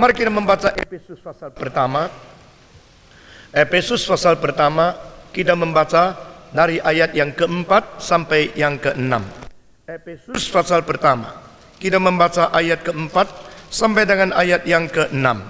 Mari kita membaca Efesus pasal pertama. Efesus pasal pertama kita membaca dari ayat yang keempat sampai yang keenam. Efesus pasal pertama kita membaca ayat keempat sampai dengan ayat yang keenam.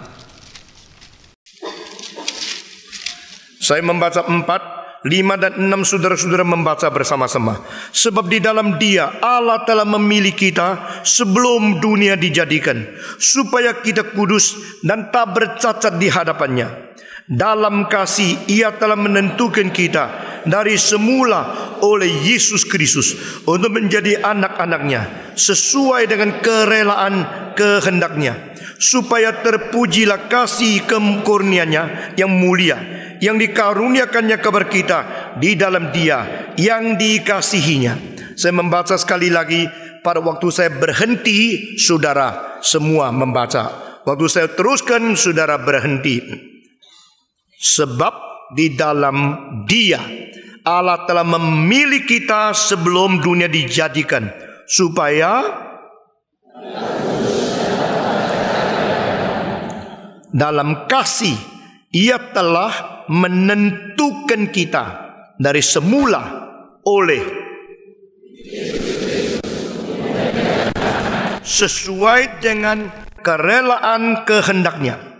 Saya membaca empat lima dan enam saudara-saudara membaca bersama-sama. Sebab di dalam dia Allah telah memilih kita sebelum dunia dijadikan. Supaya kita kudus dan tak bercacat di hadapannya. Dalam kasih ia telah menentukan kita dari semula oleh Yesus Kristus untuk menjadi anak-anaknya sesuai dengan kerelaan kehendaknya supaya terpujilah kasih kemurniannya yang mulia yang dikaruniakannya kepada kita di dalam Dia yang dikasihinya. Saya membaca sekali lagi pada waktu saya berhenti, saudara semua membaca. Waktu saya teruskan, saudara berhenti. Sebab di dalam Dia Allah telah memilih kita sebelum dunia dijadikan supaya dalam kasih ia telah menentukan kita dari semula oleh sesuai dengan kerelaan kehendaknya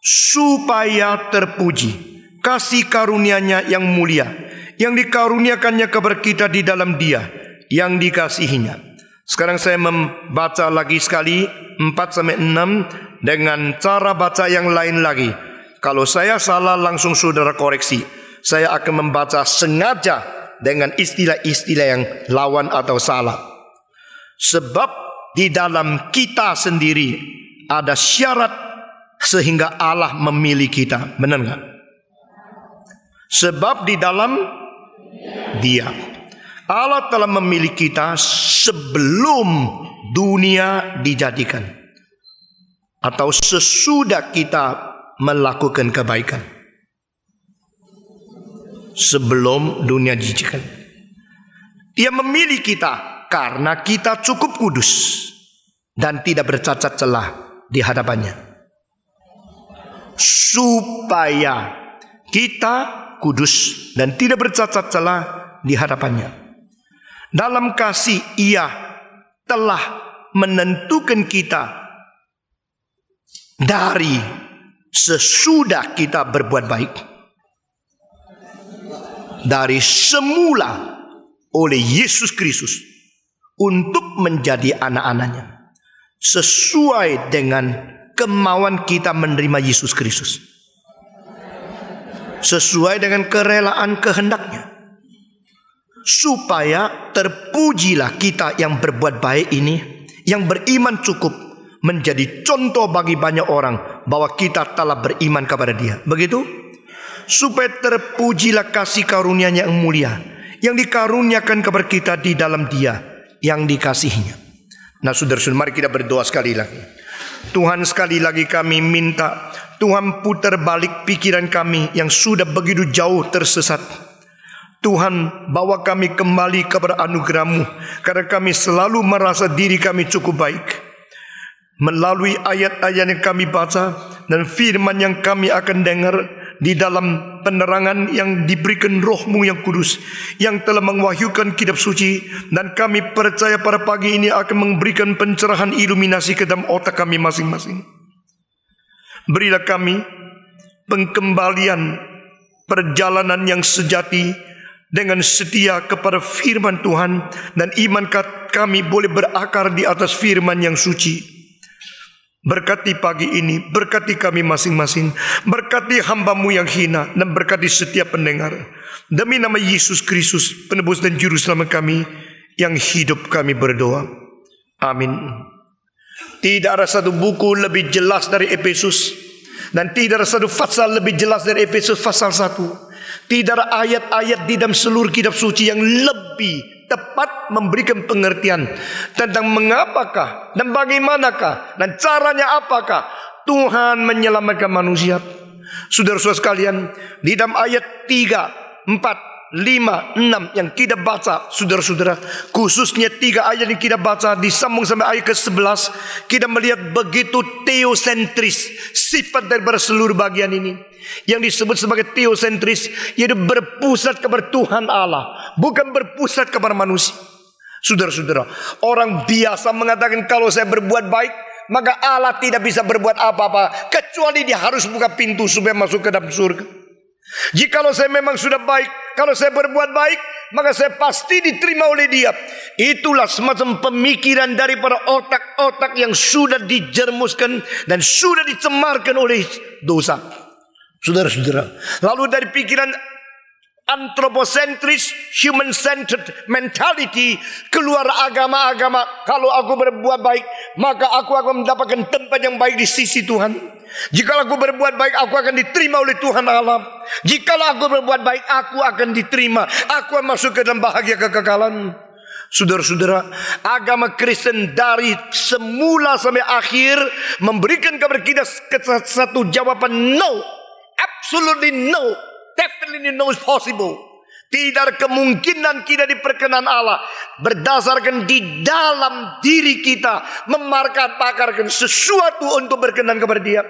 supaya terpuji kasih karunia-Nya yang mulia yang dikaruniakannya kepada kita di dalam Dia yang dikasihinya. Sekarang saya membaca lagi sekali 4 sampai 6 dengan cara baca yang lain lagi. Kalau saya salah langsung saudara koreksi. Saya akan membaca sengaja dengan istilah-istilah yang lawan atau salah. Sebab di dalam kita sendiri ada syarat sehingga Allah memilih kita. Benar nggak? Sebab di dalam dia Allah telah memilih kita sebelum dunia dijadikan atau sesudah kita melakukan kebaikan sebelum dunia dijadikan. Ia memilih kita karena kita cukup kudus dan tidak bercacat celah di hadapannya. Supaya kita kudus dan tidak bercacat celah di hadapannya. Dalam kasih ia telah menentukan kita dari sesudah kita berbuat baik. Dari semula oleh Yesus Kristus untuk menjadi anak-anaknya. Sesuai dengan kemauan kita menerima Yesus Kristus. Sesuai dengan kerelaan kehendaknya. Supaya terpujilah kita yang berbuat baik ini. Yang beriman cukup menjadi contoh bagi banyak orang bahwa kita telah beriman kepada Dia. Begitu? Supaya terpujilah kasih karunia-Nya yang mulia yang dikaruniakan kepada kita di dalam Dia yang dikasihinya. Nah, saudara-saudara, mari kita berdoa sekali lagi. Tuhan sekali lagi kami minta Tuhan putar balik pikiran kami yang sudah begitu jauh tersesat. Tuhan bawa kami kembali kepada anugerahmu. Karena kami selalu merasa diri kami cukup baik melalui ayat-ayat yang kami baca dan firman yang kami akan dengar di dalam penerangan yang diberikan rohmu yang kudus yang telah mengwahyukan kitab suci dan kami percaya pada pagi ini akan memberikan pencerahan iluminasi ke dalam otak kami masing-masing. Berilah kami pengkembalian perjalanan yang sejati dengan setia kepada firman Tuhan dan iman kami boleh berakar di atas firman yang suci Berkati pagi ini, berkati kami masing-masing, berkati hambamu yang hina, dan berkati setiap pendengar. Demi nama Yesus Kristus, penebus dan juru selamat kami, yang hidup kami berdoa. Amin. Tidak ada satu buku lebih jelas dari Efesus, dan tidak ada satu pasal lebih jelas dari Efesus pasal 1. Tidak ada ayat-ayat di dalam seluruh kitab suci yang lebih tepat memberikan pengertian tentang mengapakah dan bagaimanakah dan caranya apakah Tuhan menyelamatkan manusia. Saudara-saudara sekalian, di dalam ayat 3, 4, 5, 6 yang kita baca, saudara-saudara, khususnya tiga ayat yang kita baca disambung sampai ayat ke-11, kita melihat begitu teosentris sifat dari seluruh bagian ini yang disebut sebagai teosentris yaitu berpusat kepada Tuhan Allah bukan berpusat kepada manusia. Saudara-saudara, orang biasa mengatakan kalau saya berbuat baik, maka Allah tidak bisa berbuat apa-apa kecuali dia harus buka pintu supaya masuk ke dalam surga. Jikalau saya memang sudah baik, kalau saya berbuat baik, maka saya pasti diterima oleh dia. Itulah semacam pemikiran daripada otak-otak yang sudah dijermuskan dan sudah dicemarkan oleh dosa. Saudara-saudara, lalu dari pikiran antroposentris, human-centered mentality keluar agama-agama. Kalau aku berbuat baik, maka aku akan mendapatkan tempat yang baik di sisi Tuhan. Jikalau aku berbuat baik, aku akan diterima oleh Tuhan Allah. Jikalau aku berbuat baik, aku akan diterima. Aku akan masuk ke dalam bahagia kekekalan. Saudara-saudara, agama Kristen dari semula sampai akhir memberikan kepada kita satu jawaban no. Absolutely no Definitely knows possible. Tidak ada kemungkinan kita diperkenan Allah berdasarkan di dalam diri kita memarkat pakarkan sesuatu untuk berkenan kepada Dia.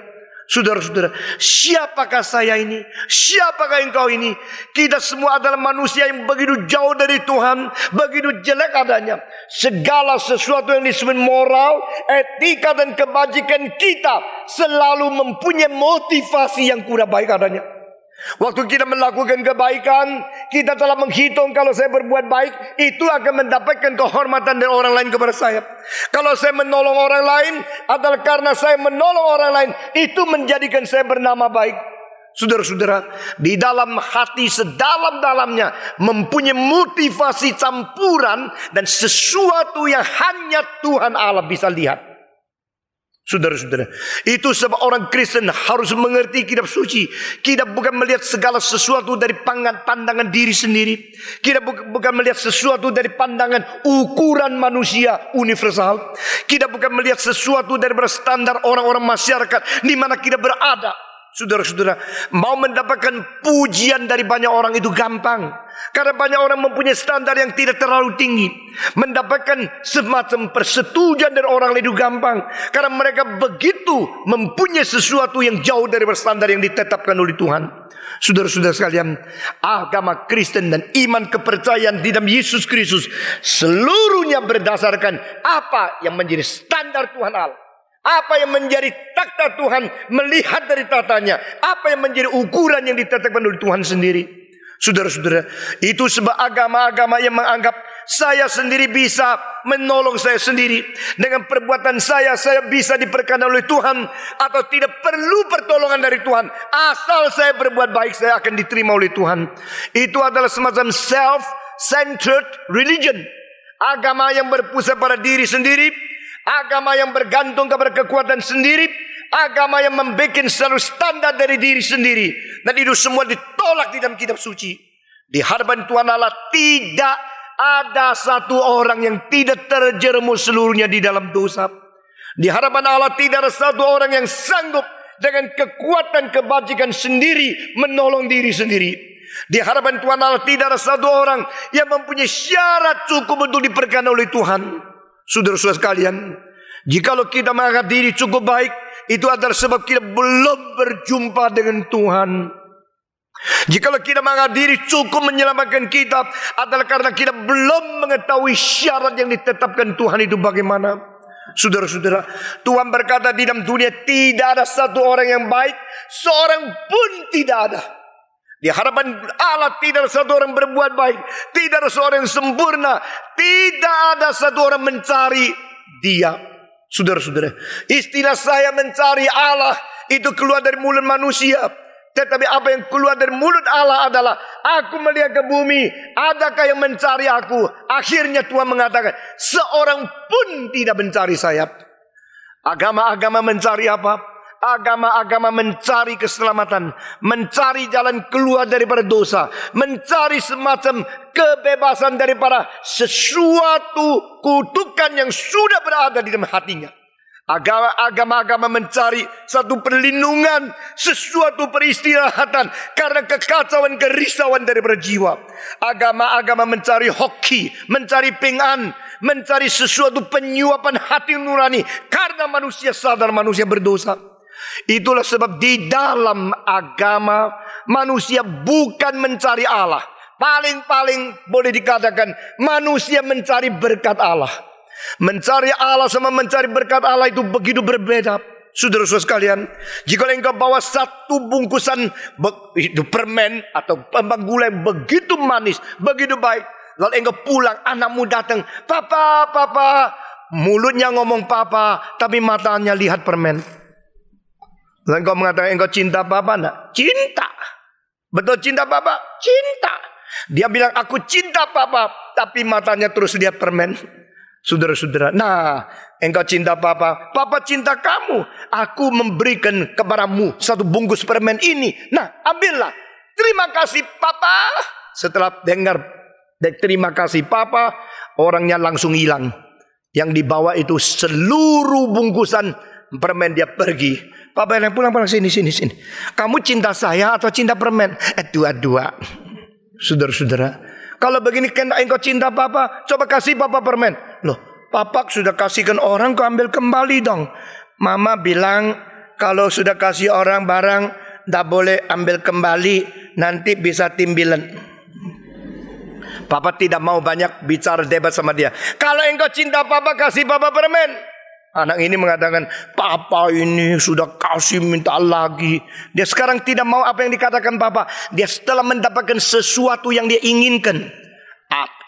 Saudara-saudara, siapakah saya ini? Siapakah engkau ini? Kita semua adalah manusia yang begitu jauh dari Tuhan, begitu jelek adanya. Segala sesuatu yang disebut moral, etika dan kebajikan kita selalu mempunyai motivasi yang kurang baik adanya. Waktu kita melakukan kebaikan, kita telah menghitung kalau saya berbuat baik, itu akan mendapatkan kehormatan dari orang lain kepada saya. Kalau saya menolong orang lain, adalah karena saya menolong orang lain, itu menjadikan saya bernama baik. Saudara-saudara, di dalam hati sedalam-dalamnya mempunyai motivasi campuran dan sesuatu yang hanya Tuhan Allah bisa lihat. Saudara-saudara, itu sebab orang Kristen harus mengerti kitab suci. Kita bukan melihat segala sesuatu dari pangan pandangan diri sendiri. Kita bukan melihat sesuatu dari pandangan ukuran manusia universal. Kita bukan melihat sesuatu dari standar orang-orang masyarakat di mana kita berada. Saudara-saudara, mau mendapatkan pujian dari banyak orang itu gampang. Karena banyak orang mempunyai standar yang tidak terlalu tinggi. Mendapatkan semacam persetujuan dari orang lain itu gampang. Karena mereka begitu mempunyai sesuatu yang jauh dari standar yang ditetapkan oleh Tuhan. Saudara-saudara sekalian, agama Kristen dan iman kepercayaan di dalam Yesus Kristus seluruhnya berdasarkan apa yang menjadi standar Tuhan Allah. Apa yang menjadi takhta Tuhan melihat dari tatanya. Apa yang menjadi ukuran yang ditetapkan oleh Tuhan sendiri. Saudara-saudara, itu sebab agama-agama yang menganggap saya sendiri bisa menolong saya sendiri. Dengan perbuatan saya, saya bisa diperkenan oleh Tuhan. Atau tidak perlu pertolongan dari Tuhan. Asal saya berbuat baik, saya akan diterima oleh Tuhan. Itu adalah semacam self-centered religion. Agama yang berpusat pada diri sendiri Agama yang bergantung kepada kekuatan sendiri. Agama yang membuat selalu standar dari diri sendiri. Dan itu semua ditolak di dalam kitab suci. Di hadapan Tuhan Allah tidak ada satu orang yang tidak terjerumus seluruhnya di dalam dosa. Di hadapan Allah tidak ada satu orang yang sanggup dengan kekuatan kebajikan sendiri menolong diri sendiri. Di hadapan Tuhan Allah tidak ada satu orang yang mempunyai syarat cukup untuk diperkenan oleh Tuhan. Saudara-saudara sekalian, jikalau kita menganggap diri cukup baik, itu adalah sebab kita belum berjumpa dengan Tuhan. Jikalau kita menganggap diri cukup menyelamatkan kita adalah karena kita belum mengetahui syarat yang ditetapkan Tuhan itu bagaimana. Saudara-saudara, Tuhan berkata di dalam dunia tidak ada satu orang yang baik, seorang pun tidak ada. Di hadapan Allah tidak ada satu orang berbuat baik. Tidak ada seorang yang sempurna. Tidak ada satu orang mencari dia. Saudara-saudara. Istilah saya mencari Allah. Itu keluar dari mulut manusia. Tetapi apa yang keluar dari mulut Allah adalah Aku melihat ke bumi Adakah yang mencari aku Akhirnya Tuhan mengatakan Seorang pun tidak mencari saya Agama-agama mencari apa? agama-agama mencari keselamatan, mencari jalan keluar daripada dosa, mencari semacam kebebasan daripada sesuatu kutukan yang sudah berada di dalam hatinya. Agama-agama mencari satu perlindungan, sesuatu peristirahatan karena kekacauan kerisauan dari berjiwa. Agama-agama mencari hoki, mencari pengan, mencari sesuatu penyuapan hati nurani karena manusia sadar manusia berdosa. Itulah sebab di dalam agama manusia bukan mencari Allah. Paling-paling boleh dikatakan manusia mencari berkat Allah. Mencari Allah sama mencari berkat Allah itu begitu berbeda. Saudara-saudara sekalian, jika engkau bawa satu bungkusan itu permen atau pembang gula yang begitu manis, begitu baik, lalu engkau pulang, anakmu datang, papa, papa, mulutnya ngomong papa, tapi matanya lihat permen engkau mengatakan engkau cinta papa enggak? Cinta. Betul cinta papa? Cinta. Dia bilang aku cinta papa, tapi matanya terus lihat permen. Saudara-saudara, nah engkau cinta papa, papa cinta kamu. Aku memberikan kepadamu satu bungkus permen ini. Nah, ambillah. Terima kasih papa. Setelah dengar terima kasih papa, orangnya langsung hilang. Yang dibawa itu seluruh bungkusan permen dia pergi. Papa yang pulang pulang sini sini sini. Kamu cinta saya atau cinta permen? Eh dua-dua. Saudara-saudara, kalau begini kena engkau cinta papa, coba kasih papa permen. Loh, papa sudah kasihkan orang kau ambil kembali dong. Mama bilang kalau sudah kasih orang barang tidak boleh ambil kembali nanti bisa timbilan. Papa tidak mau banyak bicara debat sama dia. Kalau engkau cinta papa kasih papa permen. Anak ini mengatakan, "Papa ini sudah kasih minta lagi." Dia sekarang tidak mau apa yang dikatakan papa. Dia setelah mendapatkan sesuatu yang dia inginkan.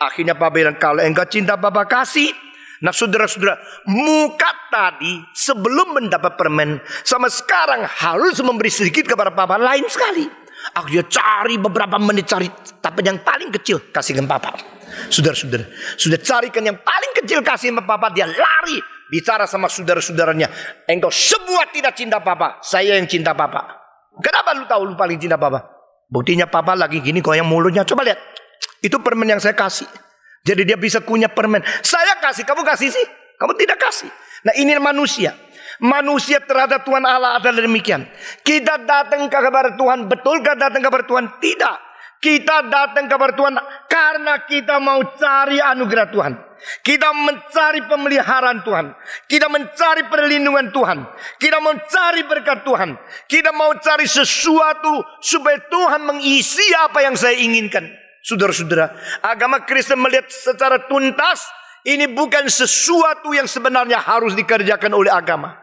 Akhirnya papa bilang, "Kalau engkau cinta papa kasih." Nah saudara-saudara, muka tadi sebelum mendapat permen sama sekarang harus memberi sedikit kepada papa lain sekali. Aku dia cari beberapa menit cari tapi yang paling kecil kasihkan papa. Saudara-saudara, sudah carikan yang paling kecil kasih papa dia lari Bicara sama saudara-saudaranya. Engkau semua tidak cinta papa. Saya yang cinta papa. Kenapa lu tahu lu paling cinta papa? Buktinya papa lagi gini yang mulutnya. Coba lihat. Itu permen yang saya kasih. Jadi dia bisa kunyah permen. Saya kasih, kamu kasih sih. Kamu tidak kasih. Nah ini manusia. Manusia terhadap Tuhan Allah adalah demikian. Kita datang ke kabar Tuhan. Betulkah datang ke kabar Tuhan? Tidak. Kita datang kepada Tuhan karena kita mau cari anugerah Tuhan. Kita mencari pemeliharaan Tuhan. Kita mencari perlindungan Tuhan. Kita mencari berkat Tuhan. Kita mau cari sesuatu supaya Tuhan mengisi apa yang saya inginkan. Saudara-saudara, agama Kristen melihat secara tuntas ini bukan sesuatu yang sebenarnya harus dikerjakan oleh agama.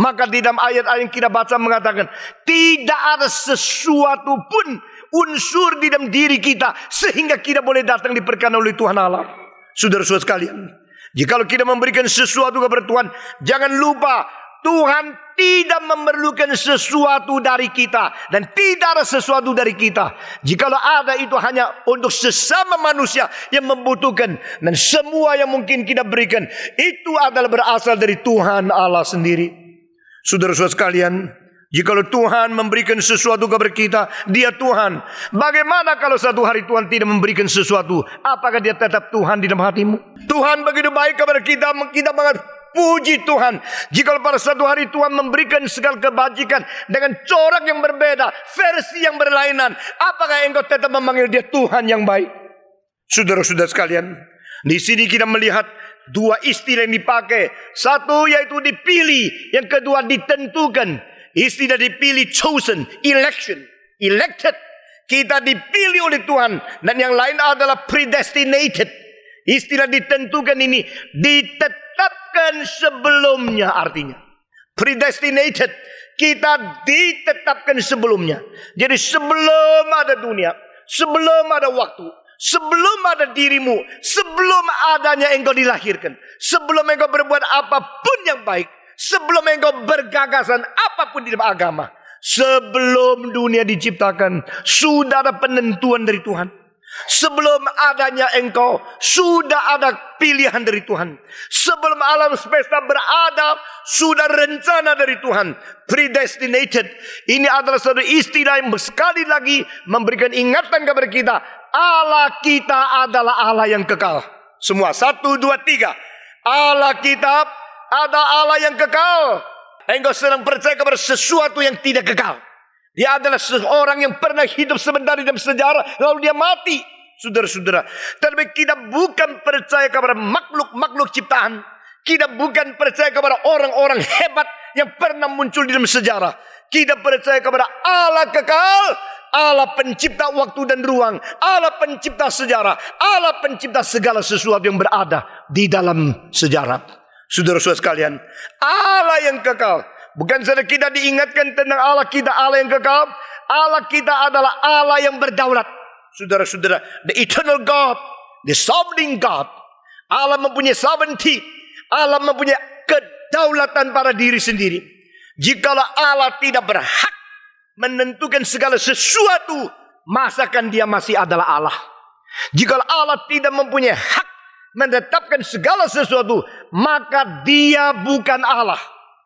Maka di dalam ayat-ayat yang kita baca mengatakan, tidak ada sesuatu pun unsur di dalam diri kita sehingga kita boleh datang diperkenan oleh Tuhan Allah. Saudara-saudara sekalian, jikalau kita memberikan sesuatu kepada Tuhan, jangan lupa Tuhan tidak memerlukan sesuatu dari kita dan tidak ada sesuatu dari kita. Jikalau ada itu hanya untuk sesama manusia yang membutuhkan dan semua yang mungkin kita berikan itu adalah berasal dari Tuhan Allah sendiri. Saudara-saudara sekalian, Jikalau Tuhan memberikan sesuatu kepada kita, dia Tuhan. Bagaimana kalau satu hari Tuhan tidak memberikan sesuatu? Apakah dia tetap Tuhan di dalam hatimu? Tuhan begitu baik kepada kita, kita puji Tuhan. Jikalau pada satu hari Tuhan memberikan segala kebajikan dengan corak yang berbeda, versi yang berlainan, apakah engkau tetap memanggil dia Tuhan yang baik? Saudara-saudara sekalian, di sini kita melihat dua istilah yang dipakai. Satu yaitu dipilih, yang kedua ditentukan. Istilah tidak dipilih chosen, election, elected. Kita dipilih oleh Tuhan dan yang lain adalah predestinated. Istilah ditentukan ini ditetapkan sebelumnya artinya. Predestinated kita ditetapkan sebelumnya. Jadi sebelum ada dunia, sebelum ada waktu, sebelum ada dirimu, sebelum adanya engkau dilahirkan, sebelum engkau berbuat apapun yang baik, sebelum engkau bergagasan apapun di dalam agama, sebelum dunia diciptakan, sudah ada penentuan dari Tuhan. Sebelum adanya engkau, sudah ada pilihan dari Tuhan. Sebelum alam semesta berada, sudah rencana dari Tuhan. Predestinated. Ini adalah satu istilah yang sekali lagi memberikan ingatan kepada kita. Allah kita adalah Allah yang kekal. Semua. Satu, dua, tiga. Allah kita ada Allah yang kekal. Engkau sedang percaya kepada sesuatu yang tidak kekal. Dia adalah seorang yang pernah hidup sebentar di dalam sejarah. Lalu dia mati. Saudara-saudara. Tapi kita bukan percaya kepada makhluk-makhluk ciptaan. Kita bukan percaya kepada orang-orang hebat yang pernah muncul di dalam sejarah. Kita percaya kepada Allah kekal. Allah pencipta waktu dan ruang, Allah pencipta sejarah, Allah pencipta segala sesuatu yang berada di dalam sejarah. Saudara-saudara sekalian, Allah yang kekal. Bukan saudara kita diingatkan tentang Allah kita Allah yang kekal, Allah kita adalah Allah yang berdaulat. Saudara-saudara, the eternal God, the sovereign God. Allah mempunyai sovereignty. Allah mempunyai kedaulatan pada diri sendiri. Jikalau Allah tidak berhak menentukan segala sesuatu, masakan dia masih adalah Allah. Jikalau Allah tidak mempunyai hak menetapkan segala sesuatu, maka dia bukan Allah.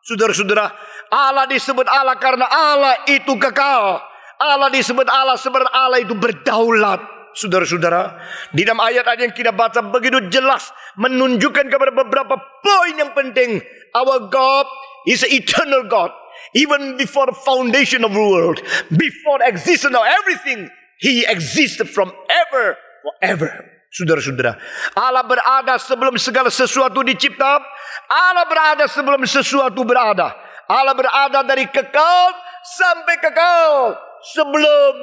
Saudara-saudara, Allah disebut Allah karena Allah itu kekal. Allah disebut Allah sebab Allah itu berdaulat saudara-saudara. Di dalam ayat-ayat yang kita baca begitu jelas menunjukkan kepada beberapa poin yang penting. Our God is an eternal God. Even before the foundation of the world, before the existence of everything, He existed from ever, forever. Saudara-saudara, Allah berada sebelum segala sesuatu dicipta. Allah berada sebelum sesuatu berada. Allah berada dari kekal sampai kekal. Sebelum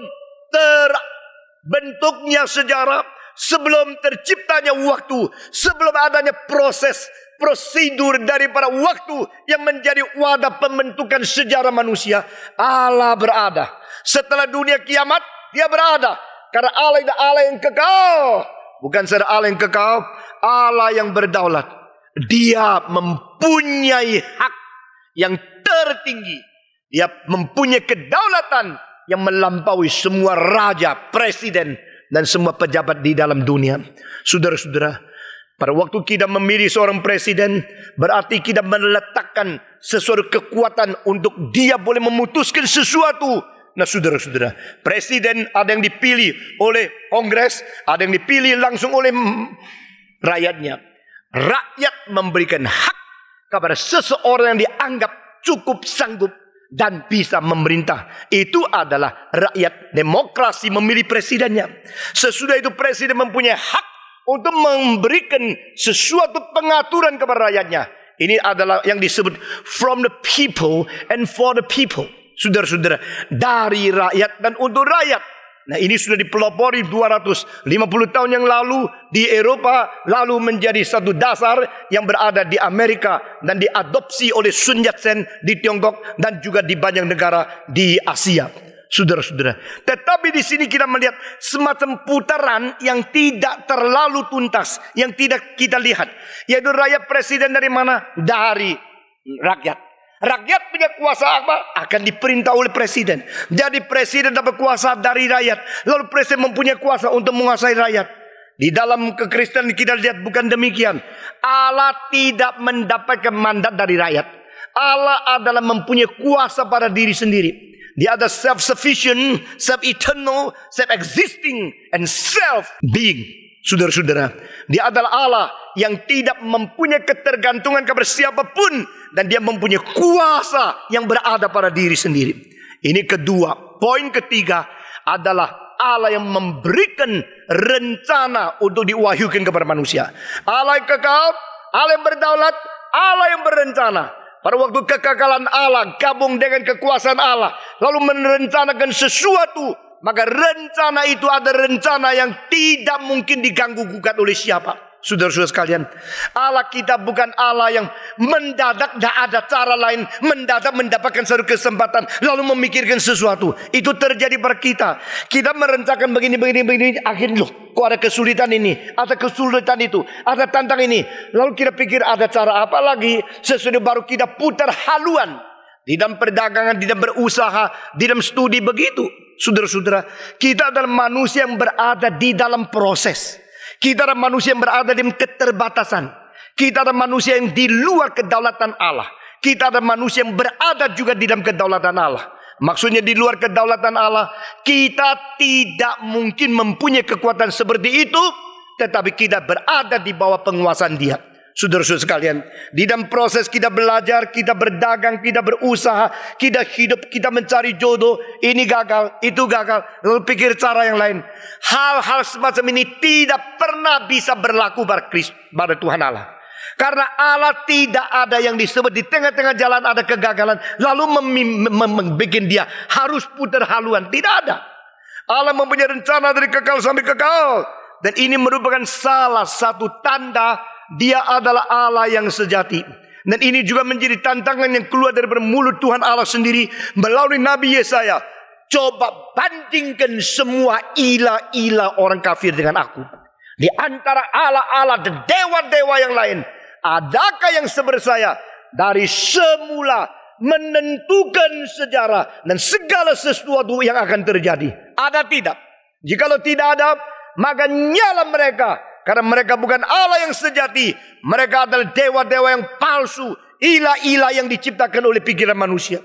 terbentuknya sejarah, sebelum terciptanya waktu, sebelum adanya proses prosedur dari para waktu yang menjadi wadah pembentukan sejarah manusia. Allah berada. Setelah dunia kiamat, dia berada. Karena Allah adalah Allah yang kekal bukan secara Allah yang kekal, Allah yang berdaulat. Dia mempunyai hak yang tertinggi. Dia mempunyai kedaulatan yang melampaui semua raja, presiden, dan semua pejabat di dalam dunia. Saudara-saudara, pada waktu kita memilih seorang presiden, berarti kita meletakkan sesuatu kekuatan untuk dia boleh memutuskan sesuatu Nah saudara-saudara, presiden ada yang dipilih oleh kongres, ada yang dipilih langsung oleh rakyatnya. Rakyat memberikan hak kepada seseorang yang dianggap cukup sanggup dan bisa memerintah. Itu adalah rakyat demokrasi memilih presidennya. Sesudah itu presiden mempunyai hak untuk memberikan sesuatu pengaturan kepada rakyatnya. Ini adalah yang disebut from the people and for the people saudara-saudara, dari rakyat dan untuk rakyat. Nah ini sudah dipelopori 250 tahun yang lalu di Eropa lalu menjadi satu dasar yang berada di Amerika dan diadopsi oleh Sun Yat-sen di Tiongkok dan juga di banyak negara di Asia. Saudara-saudara, tetapi di sini kita melihat semacam putaran yang tidak terlalu tuntas, yang tidak kita lihat, yaitu rakyat presiden dari mana? Dari rakyat. Rakyat punya kuasa apa? Akan diperintah oleh presiden. Jadi presiden dapat kuasa dari rakyat. Lalu presiden mempunyai kuasa untuk menguasai rakyat. Di dalam kekristenan kita lihat bukan demikian. Allah tidak mendapatkan mandat dari rakyat. Allah adalah mempunyai kuasa pada diri sendiri. Dia ada self-sufficient, self-eternal, self-existing, and self-being. Saudara-saudara, dia adalah Allah yang tidak mempunyai ketergantungan kepada siapapun dan dia mempunyai kuasa yang berada pada diri sendiri. Ini kedua. Poin ketiga adalah Allah yang memberikan rencana untuk diwahyukan kepada manusia. Allah yang kekal, Allah yang berdaulat, Allah yang berencana. Pada waktu kekekalan Allah gabung dengan kekuasaan Allah. Lalu merencanakan sesuatu. Maka rencana itu ada rencana yang tidak mungkin diganggu gugat oleh siapa. Saudara-saudara sekalian, Allah kita bukan Allah yang mendadak tidak ada cara lain, mendadak mendapatkan satu kesempatan, lalu memikirkan sesuatu. Itu terjadi pada kita. Kita merencanakan begini, begini, begini, akhirnya loh, kok ada kesulitan ini, ada kesulitan itu, ada tantang ini. Lalu kita pikir ada cara apa lagi, sesudah baru kita putar haluan. Di dalam perdagangan, di dalam berusaha, di dalam studi begitu. Saudara-saudara, kita adalah manusia yang berada di dalam proses. Kita adalah manusia yang berada di keterbatasan. Kita adalah manusia yang di luar kedaulatan Allah. Kita adalah manusia yang berada juga di dalam kedaulatan Allah. Maksudnya di luar kedaulatan Allah, kita tidak mungkin mempunyai kekuatan seperti itu, tetapi kita berada di bawah penguasaan Dia. Saudara-saudara sekalian, di dalam proses kita belajar, kita berdagang, kita berusaha, kita hidup, kita mencari jodoh, ini gagal, itu gagal, lalu pikir cara yang lain. Hal-hal semacam ini tidak pernah bisa berlaku pada Kristus, pada Tuhan Allah. Karena Allah tidak ada yang disebut di tengah-tengah jalan ada kegagalan, lalu membuat dia harus putar haluan, tidak ada. Allah mempunyai rencana dari kekal sampai kekal. Dan ini merupakan salah satu tanda dia adalah Allah yang sejati. Dan ini juga menjadi tantangan yang keluar dari mulut Tuhan Allah sendiri melalui Nabi Yesaya. Coba bandingkan semua ilah-ilah orang kafir dengan aku. Di antara Allah-Allah dan dewa-dewa yang lain. Adakah yang sebersaya dari semula menentukan sejarah dan segala sesuatu yang akan terjadi? Ada tidak? Jikalau tidak ada, maka nyala mereka karena mereka bukan Allah yang sejati. Mereka adalah dewa-dewa yang palsu. Ilah-ilah yang diciptakan oleh pikiran manusia.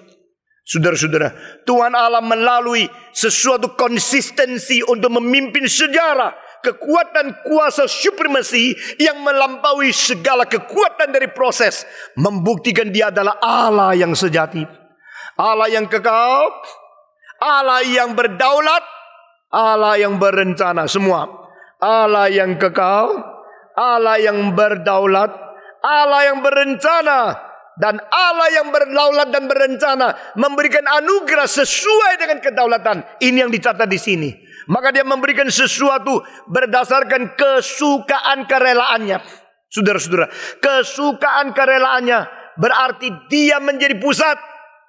Saudara-saudara, Tuhan Allah melalui sesuatu konsistensi untuk memimpin sejarah. Kekuatan kuasa supremasi yang melampaui segala kekuatan dari proses. Membuktikan dia adalah Allah yang sejati. Allah yang kekal. Allah yang berdaulat. Allah yang berencana semua. Allah yang kekal, Allah yang berdaulat, Allah yang berencana, dan Allah yang berdaulat dan berencana memberikan anugerah sesuai dengan kedaulatan. Ini yang dicatat di sini. Maka dia memberikan sesuatu berdasarkan kesukaan kerelaannya. Saudara-saudara, kesukaan kerelaannya berarti dia menjadi pusat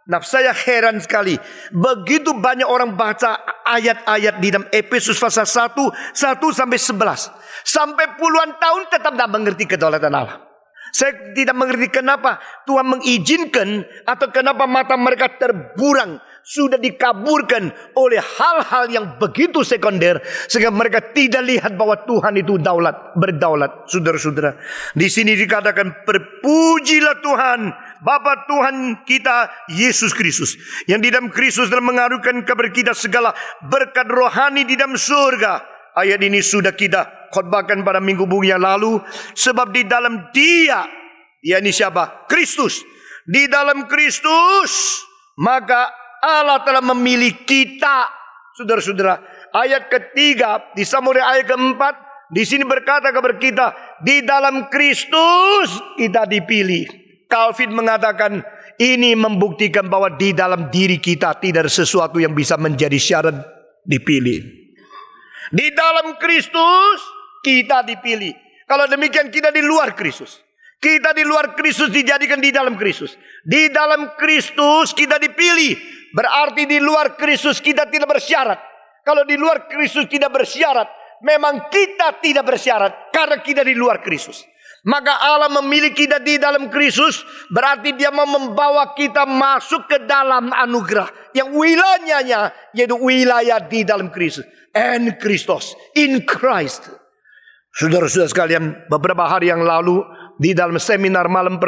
Nah, saya heran sekali. Begitu banyak orang baca ayat-ayat di dalam Efesus pasal 1, 1 sampai 11. Sampai puluhan tahun tetap tidak mengerti kedaulatan Allah. Saya tidak mengerti kenapa Tuhan mengizinkan atau kenapa mata mereka terburang. Sudah dikaburkan oleh hal-hal yang begitu sekunder. Sehingga mereka tidak lihat bahwa Tuhan itu daulat, berdaulat. Saudara-saudara. Di sini dikatakan, perpujilah Tuhan Bapa Tuhan kita Yesus Kristus yang di dalam Kristus telah mengaruhkan kepada kita segala berkat rohani di dalam surga. Ayat ini sudah kita khotbahkan pada minggu minggu yang lalu sebab di dalam Dia ya ini siapa? Kristus. Di dalam Kristus maka Allah telah memilih kita saudara-saudara. Ayat ketiga di samudera ayat keempat di sini berkata kepada kita, di dalam Kristus kita dipilih. Calvin mengatakan ini membuktikan bahwa di dalam diri kita tidak ada sesuatu yang bisa menjadi syarat dipilih. Di dalam Kristus kita dipilih. Kalau demikian kita di luar Kristus. Kita di luar Kristus dijadikan di dalam Kristus. Di dalam Kristus kita dipilih. Berarti di luar Kristus kita tidak bersyarat. Kalau di luar Kristus tidak bersyarat, memang kita tidak bersyarat karena kita di luar Kristus. Maka Allah memiliki kita di dalam Kristus berarti dia mau membawa kita masuk ke dalam anugerah yang wilayahnya yaitu wilayah di dalam Kristus. And Kristus in Christ. Saudara-saudara sekalian, beberapa hari yang lalu di dalam seminar malam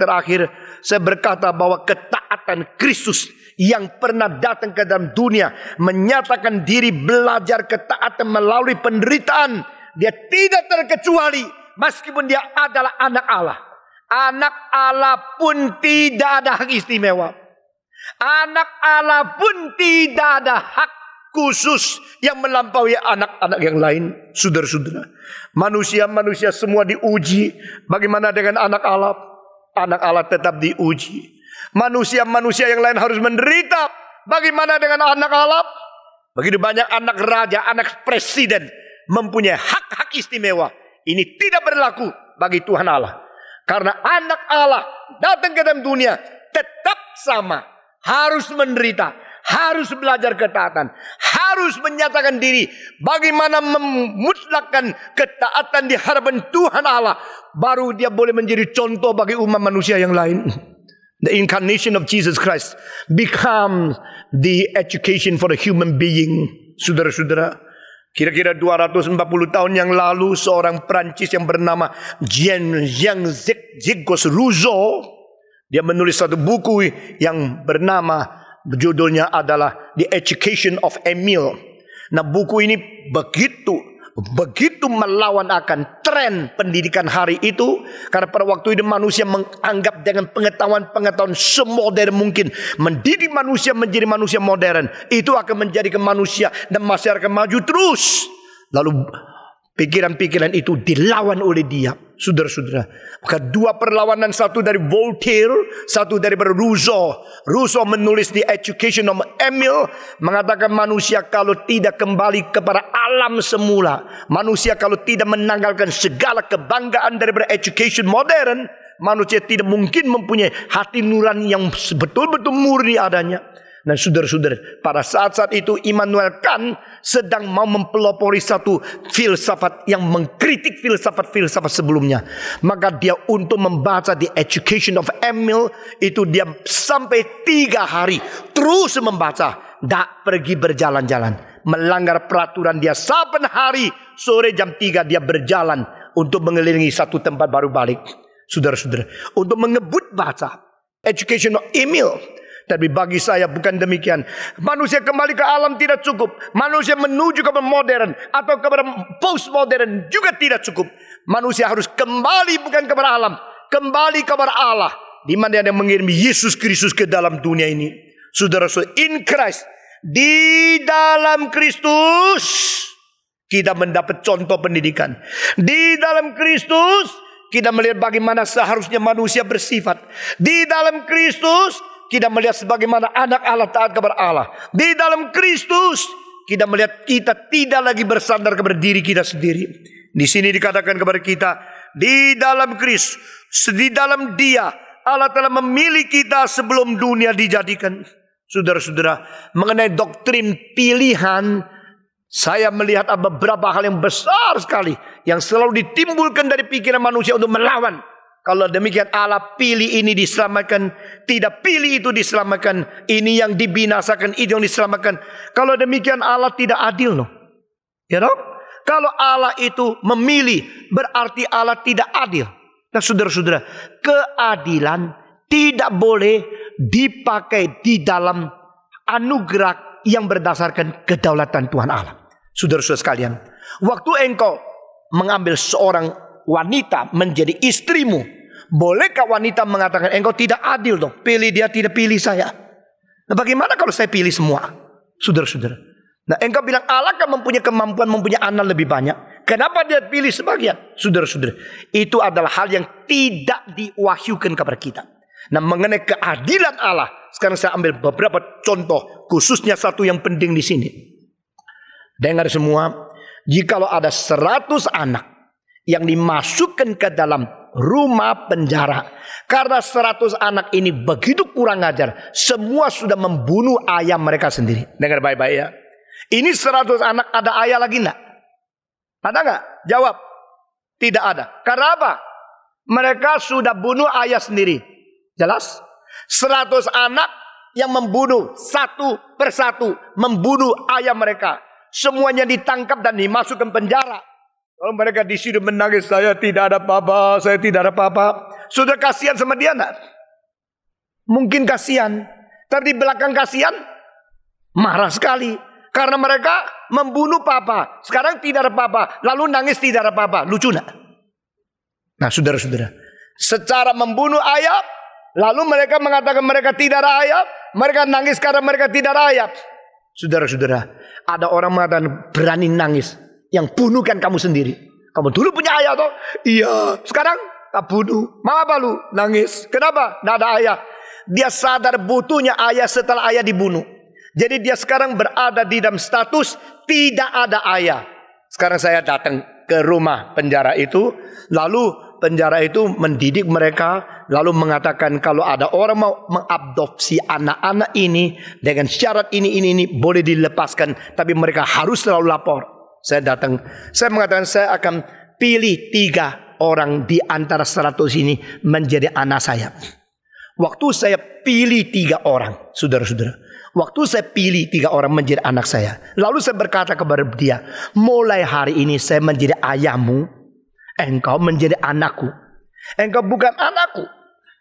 terakhir saya berkata bahwa ketaatan Kristus yang pernah datang ke dalam dunia menyatakan diri belajar ketaatan melalui penderitaan. Dia tidak terkecuali meskipun dia adalah anak Allah. Anak Allah pun tidak ada hak istimewa. Anak Allah pun tidak ada hak khusus yang melampaui anak-anak yang lain. Saudara-saudara, manusia-manusia semua diuji. Bagaimana dengan anak Allah? Anak Allah tetap diuji. Manusia-manusia yang lain harus menderita. Bagaimana dengan anak Allah? Begitu banyak anak raja, anak presiden mempunyai hak-hak istimewa. Ini tidak berlaku bagi Tuhan Allah. Karena anak Allah datang ke dalam dunia tetap sama. Harus menderita. Harus belajar ketaatan. Harus menyatakan diri. Bagaimana memutlakkan ketaatan di hadapan Tuhan Allah. Baru dia boleh menjadi contoh bagi umat manusia yang lain. The incarnation of Jesus Christ becomes the education for a human being. Saudara-saudara. Kira-kira 240 tahun yang lalu seorang Perancis yang bernama Jean Jean Zygos Rousseau dia menulis satu buku yang bernama judulnya adalah The Education of Emil. Nah buku ini begitu begitu melawan akan tren pendidikan hari itu karena pada waktu itu manusia menganggap dengan pengetahuan-pengetahuan semodern mungkin mendidik manusia menjadi manusia modern itu akan menjadi manusia dan masyarakat maju terus lalu Pikiran-pikiran itu dilawan oleh dia. Saudara-saudara. Maka dua perlawanan. Satu dari Voltaire. Satu dari Rousseau. Rousseau menulis di Education of Emil. Mengatakan manusia kalau tidak kembali kepada alam semula. Manusia kalau tidak menanggalkan segala kebanggaan dari education modern. Manusia tidak mungkin mempunyai hati nurani yang betul-betul murni adanya. Dan saudara-saudara, pada saat-saat itu Immanuel Kant sedang mau mempelopori satu filsafat yang mengkritik filsafat-filsafat sebelumnya. Maka dia untuk membaca The Education of Emil itu dia sampai tiga hari terus membaca. Tak pergi berjalan-jalan. Melanggar peraturan dia saban hari sore jam tiga dia berjalan untuk mengelilingi satu tempat baru balik. Saudara-saudara, untuk mengebut baca. Education of Emil tapi bagi saya bukan demikian. Manusia kembali ke alam tidak cukup. Manusia menuju ke modern atau kepada postmodern juga tidak cukup. Manusia harus kembali bukan kepada alam, kembali kepada Allah. Di mana yang mengirim Yesus Kristus ke dalam dunia ini. Saudara-saudara, in Christ, di dalam Kristus kita mendapat contoh pendidikan. Di dalam Kristus kita melihat bagaimana seharusnya manusia bersifat. Di dalam Kristus kita melihat sebagaimana anak Allah taat kepada Allah. Di dalam Kristus kita melihat kita tidak lagi bersandar kepada diri kita sendiri. Di sini dikatakan kepada kita di dalam Kristus, di dalam Dia Allah telah memilih kita sebelum dunia dijadikan. Saudara-saudara, mengenai doktrin pilihan, saya melihat beberapa hal yang besar sekali yang selalu ditimbulkan dari pikiran manusia untuk melawan kalau demikian Allah pilih ini diselamatkan, tidak pilih itu diselamatkan, ini yang dibinasakan, itu yang diselamatkan. Kalau demikian Allah tidak adil no. ya dong? Kalau Allah itu memilih berarti Allah tidak adil. Nah saudara-saudara, keadilan tidak boleh dipakai di dalam anugerah yang berdasarkan kedaulatan Tuhan Allah. Saudara-saudara sekalian, waktu engkau mengambil seorang wanita menjadi istrimu, Bolehkah wanita mengatakan engkau tidak adil dong? Pilih dia tidak pilih saya. Nah bagaimana kalau saya pilih semua? Saudara-saudara. Nah engkau bilang Allah kan mempunyai kemampuan mempunyai anak lebih banyak. Kenapa dia pilih sebagian? Saudara-saudara. Itu adalah hal yang tidak diwahyukan kepada kita. Nah mengenai keadilan Allah. Sekarang saya ambil beberapa contoh. Khususnya satu yang penting di sini. Dengar semua. Jikalau ada seratus anak yang dimasukkan ke dalam rumah penjara. Karena seratus anak ini begitu kurang ajar. Semua sudah membunuh ayah mereka sendiri. Dengar baik-baik ya. Ini seratus anak ada ayah lagi enggak? Ada enggak? Jawab. Tidak ada. Karena apa? Mereka sudah bunuh ayah sendiri. Jelas? seratus anak yang membunuh satu persatu membunuh ayah mereka. Semuanya ditangkap dan dimasukkan penjara. Kalau oh, mereka di sini menangis, saya tidak ada apa-apa, saya tidak ada apa-apa. Sudah kasihan sama dia enggak? Mungkin kasihan. Tapi di belakang kasihan, marah sekali. Karena mereka membunuh papa. Sekarang tidak ada papa. Lalu nangis tidak ada papa. Lucu enggak? Nah saudara-saudara. Secara membunuh ayam. Lalu mereka mengatakan mereka tidak ada ayam. Mereka nangis karena mereka tidak ada ayam. Saudara-saudara. Ada orang mengatakan berani nangis yang bunuhkan kamu sendiri. Kamu dulu punya ayah toh? Iya. Sekarang tak ah, bunuh. mama apa lu? Nangis. Kenapa? Tidak ada ayah. Dia sadar butuhnya ayah setelah ayah dibunuh. Jadi dia sekarang berada di dalam status tidak ada ayah. Sekarang saya datang ke rumah penjara itu. Lalu penjara itu mendidik mereka. Lalu mengatakan kalau ada orang mau mengadopsi anak-anak ini. Dengan syarat ini, ini, ini. Boleh dilepaskan. Tapi mereka harus selalu lapor. Saya datang, saya mengatakan saya akan pilih tiga orang di antara seratus ini menjadi anak saya. Waktu saya pilih tiga orang, saudara-saudara. Waktu saya pilih tiga orang menjadi anak saya. Lalu saya berkata kepada dia, mulai hari ini saya menjadi ayahmu. Engkau menjadi anakku. Engkau bukan anakku.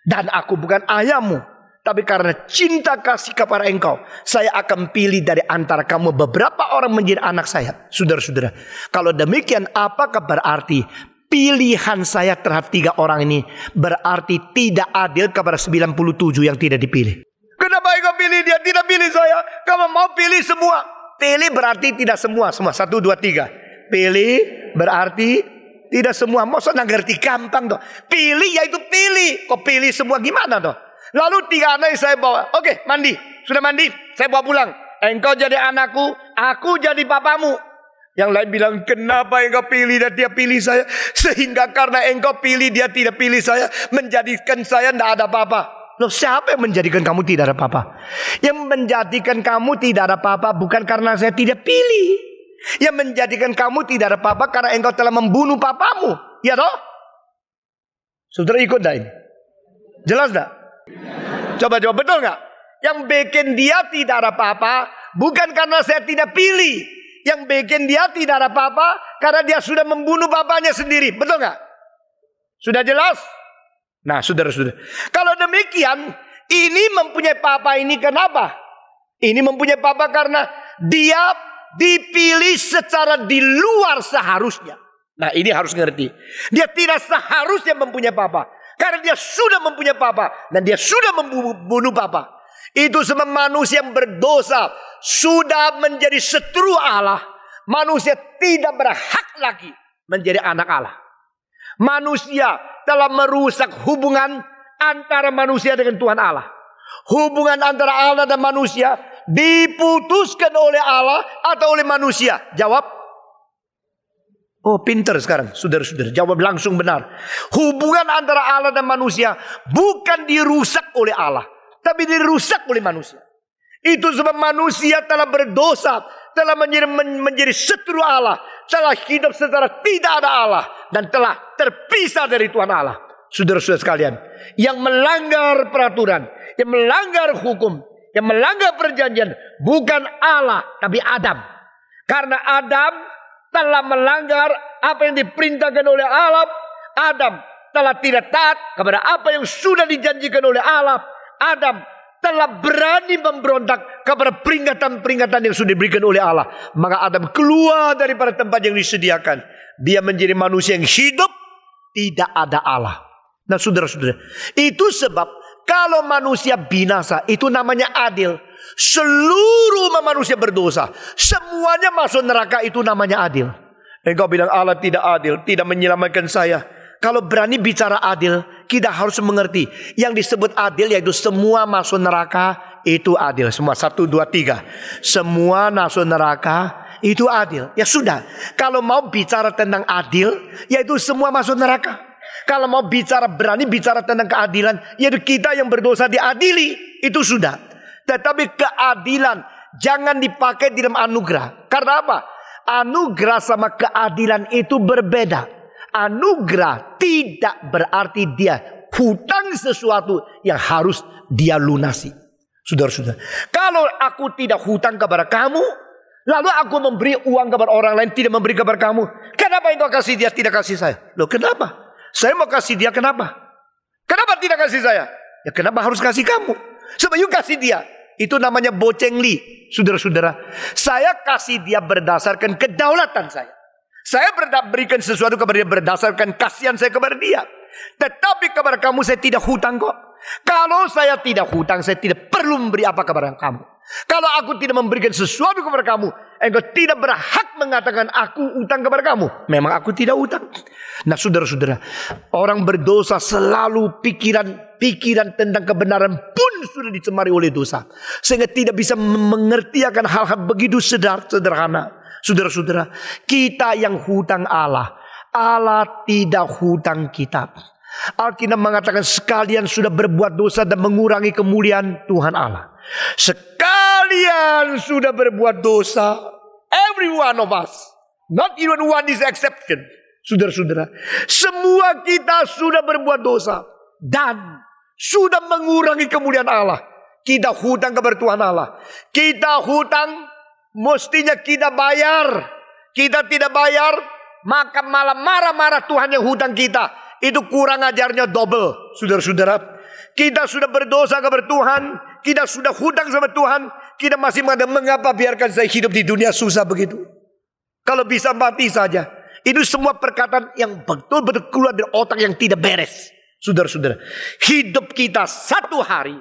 Dan aku bukan ayahmu. Tapi karena cinta kasih kepada engkau, saya akan pilih dari antara kamu beberapa orang menjadi anak saya. Saudara-saudara, kalau demikian apakah berarti pilihan saya terhadap tiga orang ini berarti tidak adil kepada 97 yang tidak dipilih? Kenapa engkau pilih dia, tidak pilih saya? Kamu mau pilih semua. Pilih berarti tidak semua, semua. Satu, dua, tiga. Pilih berarti tidak semua. Maksudnya ngerti gampang dong. Pilih yaitu pilih. Kok pilih semua gimana dong? Lalu tiga anak saya bawa. Oke, mandi. Sudah mandi? Saya bawa pulang. Engkau jadi anakku, aku jadi papamu. Yang lain bilang, kenapa engkau pilih dan dia pilih saya? Sehingga karena engkau pilih, dia tidak pilih saya. Menjadikan saya tidak ada apa-apa. Loh siapa yang menjadikan kamu tidak ada apa-apa? Yang menjadikan kamu tidak ada apa-apa bukan karena saya tidak pilih. Yang menjadikan kamu tidak ada apa-apa karena engkau telah membunuh papamu. Ya toh? Saudara ikut dah ini. Jelas dah? Coba coba betul nggak? Yang bikin dia tidak ada apa-apa bukan karena saya tidak pilih. Yang bikin dia tidak ada apa-apa karena dia sudah membunuh bapaknya sendiri. Betul nggak? Sudah jelas? Nah, saudara-saudara. Kalau demikian, ini mempunyai papa ini kenapa? Ini mempunyai papa karena dia dipilih secara di luar seharusnya. Nah ini harus ngerti. Dia tidak seharusnya mempunyai papa. Karena dia sudah mempunyai papa dan dia sudah membunuh papa. Itu semua manusia yang berdosa sudah menjadi seteru Allah. Manusia tidak berhak lagi menjadi anak Allah. Manusia telah merusak hubungan antara manusia dengan Tuhan Allah. Hubungan antara Allah dan manusia diputuskan oleh Allah atau oleh manusia? Jawab, Oh pinter sekarang saudara-saudara jawab langsung benar. Hubungan antara Allah dan manusia bukan dirusak oleh Allah. Tapi dirusak oleh manusia. Itu sebab manusia telah berdosa. Telah menjadi, menjadi setru Allah. Telah hidup secara tidak ada Allah. Dan telah terpisah dari Tuhan Allah. Saudara-saudara sekalian. Yang melanggar peraturan. Yang melanggar hukum. Yang melanggar perjanjian. Bukan Allah tapi Adam. Karena Adam telah melanggar apa yang diperintahkan oleh Allah. Adam telah tidak taat kepada apa yang sudah dijanjikan oleh Allah. Adam telah berani memberontak kepada peringatan-peringatan yang sudah diberikan oleh Allah. Maka Adam keluar daripada tempat yang disediakan. Dia menjadi manusia yang hidup tidak ada Allah. Nah saudara-saudara, itu sebab kalau manusia binasa itu namanya adil. Seluruh manusia berdosa. Semuanya masuk neraka itu namanya adil. Engkau bilang Allah tidak adil, tidak menyelamatkan saya. Kalau berani bicara adil, kita harus mengerti. Yang disebut adil yaitu semua masuk neraka itu adil. Semua satu, dua, tiga. Semua masuk neraka itu adil. Ya sudah. Kalau mau bicara tentang adil, yaitu semua masuk neraka. Kalau mau bicara berani bicara tentang keadilan, yaitu kita yang berdosa diadili. Itu sudah. Tetapi keadilan jangan dipakai di dalam anugerah. Karena apa? Anugerah sama keadilan itu berbeda. Anugerah tidak berarti dia hutang sesuatu yang harus dia lunasi. Saudara-saudara, kalau aku tidak hutang kepada kamu, lalu aku memberi uang kepada orang lain, tidak memberi kepada kamu, kenapa engkau kasih dia, tidak kasih saya? Loh, kenapa? Saya mau kasih dia, kenapa? Kenapa tidak kasih saya? Ya kenapa harus kasih kamu? Sebab you kasih dia. Itu namanya bocengli, saudara-saudara. Saya kasih dia berdasarkan kedaulatan saya. Saya berikan sesuatu kepada dia berdasarkan kasihan saya kepada dia. Tetapi kepada kamu saya tidak hutang kok. Kalau saya tidak hutang, saya tidak perlu memberi apa kepada kamu. Kalau aku tidak memberikan sesuatu kepada kamu, engkau tidak berhak mengatakan aku utang kepada kamu. Memang aku tidak utang. Nah saudara-saudara, orang berdosa selalu pikiran-pikiran tentang kebenaran pun sudah dicemari oleh dosa. Sehingga tidak bisa mengerti akan hal-hal begitu sederhana. Saudara-saudara, kita yang hutang Allah. Allah tidak hutang kita. Alkitab mengatakan sekalian sudah berbuat dosa dan mengurangi kemuliaan Tuhan Allah. Sekalian sudah berbuat dosa. Every one of us. Not even one is exception. Saudara-saudara, semua kita sudah berbuat dosa dan sudah mengurangi kemuliaan Allah. Kita hutang kepada Tuhan Allah. Kita hutang mestinya kita bayar. Kita tidak bayar, maka malah marah-marah Tuhan yang hutang kita. Itu kurang ajarnya double, saudara-saudara. Kita sudah berdosa kepada Tuhan, kita sudah hutang sama Tuhan, kita masih mengada mengapa biarkan saya hidup di dunia susah begitu. Kalau bisa mati saja. Ini semua perkataan yang betul-betul keluar dari otak yang tidak beres. Saudara-saudara, hidup kita satu hari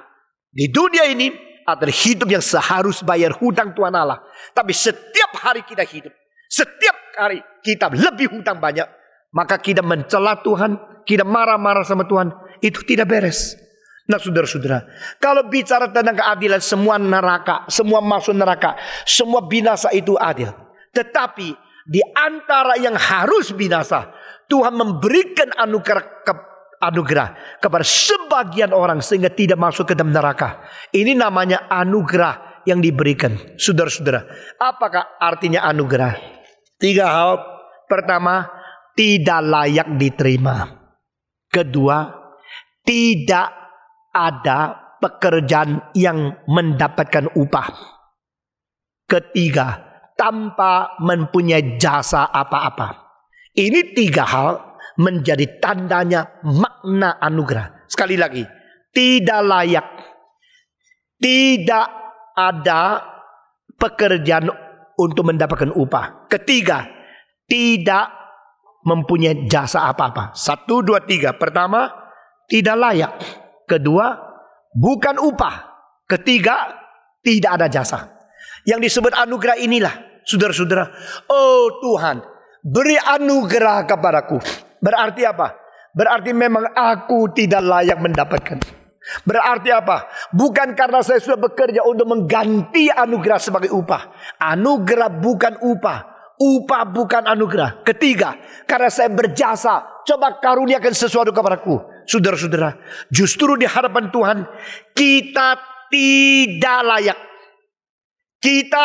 di dunia ini adalah hidup yang seharus bayar hutang Tuhan Allah. Tapi setiap hari kita hidup, setiap hari kita lebih hutang banyak, maka kita mencela Tuhan, kita marah-marah sama Tuhan, itu tidak beres. Nah saudara-saudara, kalau bicara tentang keadilan, semua neraka, semua masuk neraka, semua binasa itu adil. Tetapi di antara yang harus binasa, Tuhan memberikan anugerah ke, anugerah kepada sebagian orang sehingga tidak masuk ke dalam neraka. Ini namanya anugerah yang diberikan. Saudara-saudara, apakah artinya anugerah? Tiga hal. Pertama, tidak layak diterima. Kedua, tidak ada pekerjaan yang mendapatkan upah. Ketiga, tanpa mempunyai jasa apa-apa. Ini tiga hal menjadi tandanya makna anugerah. Sekali lagi, tidak layak. Tidak ada pekerjaan untuk mendapatkan upah. Ketiga, tidak mempunyai jasa apa-apa. Satu, dua, tiga. Pertama, tidak layak. Kedua, bukan upah. Ketiga, tidak ada jasa. Yang disebut anugerah inilah saudara-saudara, oh Tuhan, beri anugerah kepadaku. Berarti apa? Berarti memang aku tidak layak mendapatkan. Berarti apa? Bukan karena saya sudah bekerja untuk mengganti anugerah sebagai upah. Anugerah bukan upah. Upah bukan anugerah. Ketiga, karena saya berjasa. Coba karuniakan sesuatu kepadaku. Saudara-saudara, justru di hadapan Tuhan, kita tidak layak. Kita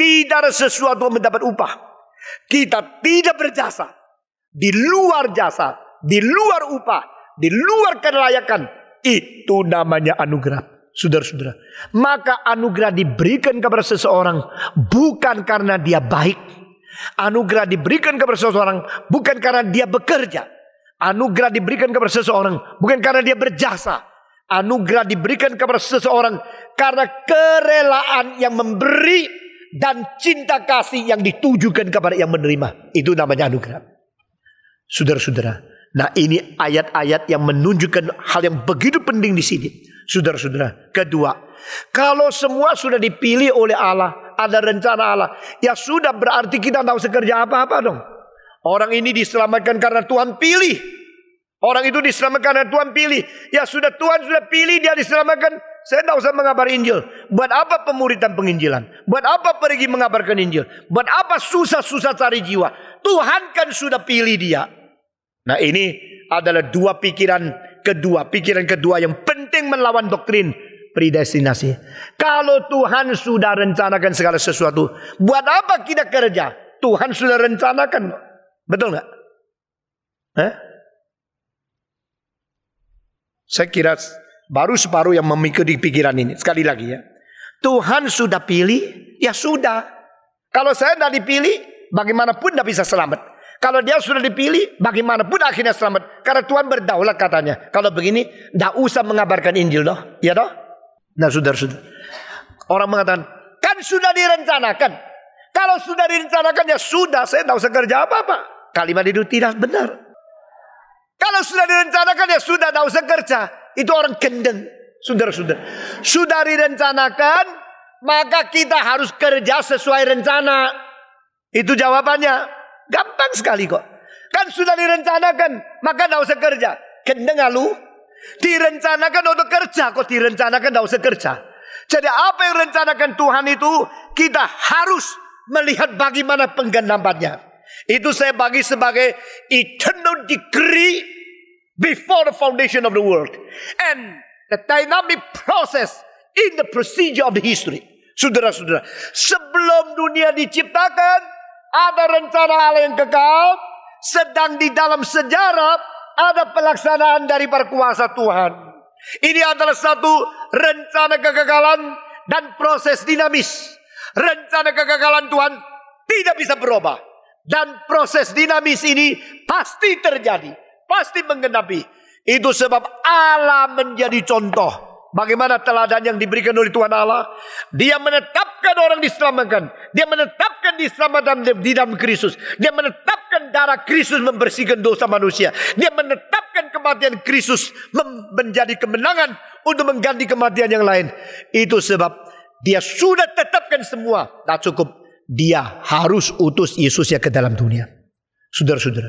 tidak ada sesuatu yang mendapat upah. Kita tidak berjasa. Di luar jasa, di luar upah, di luar kelayakan. Itu namanya anugerah. Saudara-saudara. Maka anugerah diberikan kepada seseorang bukan karena dia baik. Anugerah diberikan kepada seseorang bukan karena dia bekerja. Anugerah diberikan kepada seseorang bukan karena dia berjasa. Anugerah diberikan kepada seseorang karena kerelaan yang memberi dan cinta kasih yang ditujukan kepada yang menerima. Itu namanya anugerah. Saudara-saudara, nah ini ayat-ayat yang menunjukkan hal yang begitu penting di sini. Saudara-saudara, kedua, kalau semua sudah dipilih oleh Allah, ada rencana Allah, ya sudah berarti kita tahu sekerja apa-apa dong. Orang ini diselamatkan karena Tuhan pilih. Orang itu diselamatkan karena Tuhan pilih. Ya sudah Tuhan sudah pilih dia diselamatkan. Saya tidak usah mengabar Injil. Buat apa pemuritan penginjilan? Buat apa pergi mengabarkan Injil? Buat apa susah-susah cari jiwa? Tuhan kan sudah pilih dia. Nah ini adalah dua pikiran kedua. Pikiran kedua yang penting melawan doktrin predestinasi. Kalau Tuhan sudah rencanakan segala sesuatu, buat apa kita kerja? Tuhan sudah rencanakan. Betul nggak? Eh? Saya kira Baru separuh yang memikir di pikiran ini. Sekali lagi ya. Tuhan sudah pilih, ya sudah. Kalau saya tidak dipilih, bagaimanapun tidak bisa selamat. Kalau dia sudah dipilih, bagaimanapun akhirnya selamat. Karena Tuhan berdaulat katanya. Kalau begini, tidak usah mengabarkan Injil loh. Ya toh? Nah sudah sudah. Orang mengatakan, kan sudah direncanakan. Kalau sudah direncanakan, ya sudah. Saya tidak usah kerja apa-apa. Kalimat itu tidak benar. Kalau sudah direncanakan, ya sudah tidak usah kerja. Itu orang gendeng, saudara-saudara. Sudah direncanakan, maka kita harus kerja sesuai rencana. Itu jawabannya. Gampang sekali kok. Kan sudah direncanakan, maka tidak usah kerja. Gendeng lu. Direncanakan untuk kerja, kok direncanakan tidak usah kerja. Jadi apa yang rencanakan Tuhan itu, kita harus melihat bagaimana penggenapannya. Itu saya bagi sebagai eternal degree before the foundation of the world. And the dynamic process in the procedure of the history. Saudara-saudara, sebelum dunia diciptakan, ada rencana Allah yang kekal, sedang di dalam sejarah ada pelaksanaan dari perkuasa Tuhan. Ini adalah satu rencana kegagalan dan proses dinamis. Rencana kegagalan Tuhan tidak bisa berubah. Dan proses dinamis ini pasti terjadi. Pasti menggenapi. Itu sebab Allah menjadi contoh. Bagaimana teladan yang diberikan oleh Tuhan Allah? Dia menetapkan orang diselamatkan. Dia menetapkan diselamatkan di dalam Kristus. Dia menetapkan darah Kristus membersihkan dosa manusia. Dia menetapkan kematian Kristus menjadi kemenangan untuk mengganti kematian yang lain. Itu sebab dia sudah tetapkan semua. Tak cukup. Dia harus utus Yesusnya ke dalam dunia. Saudara-saudara.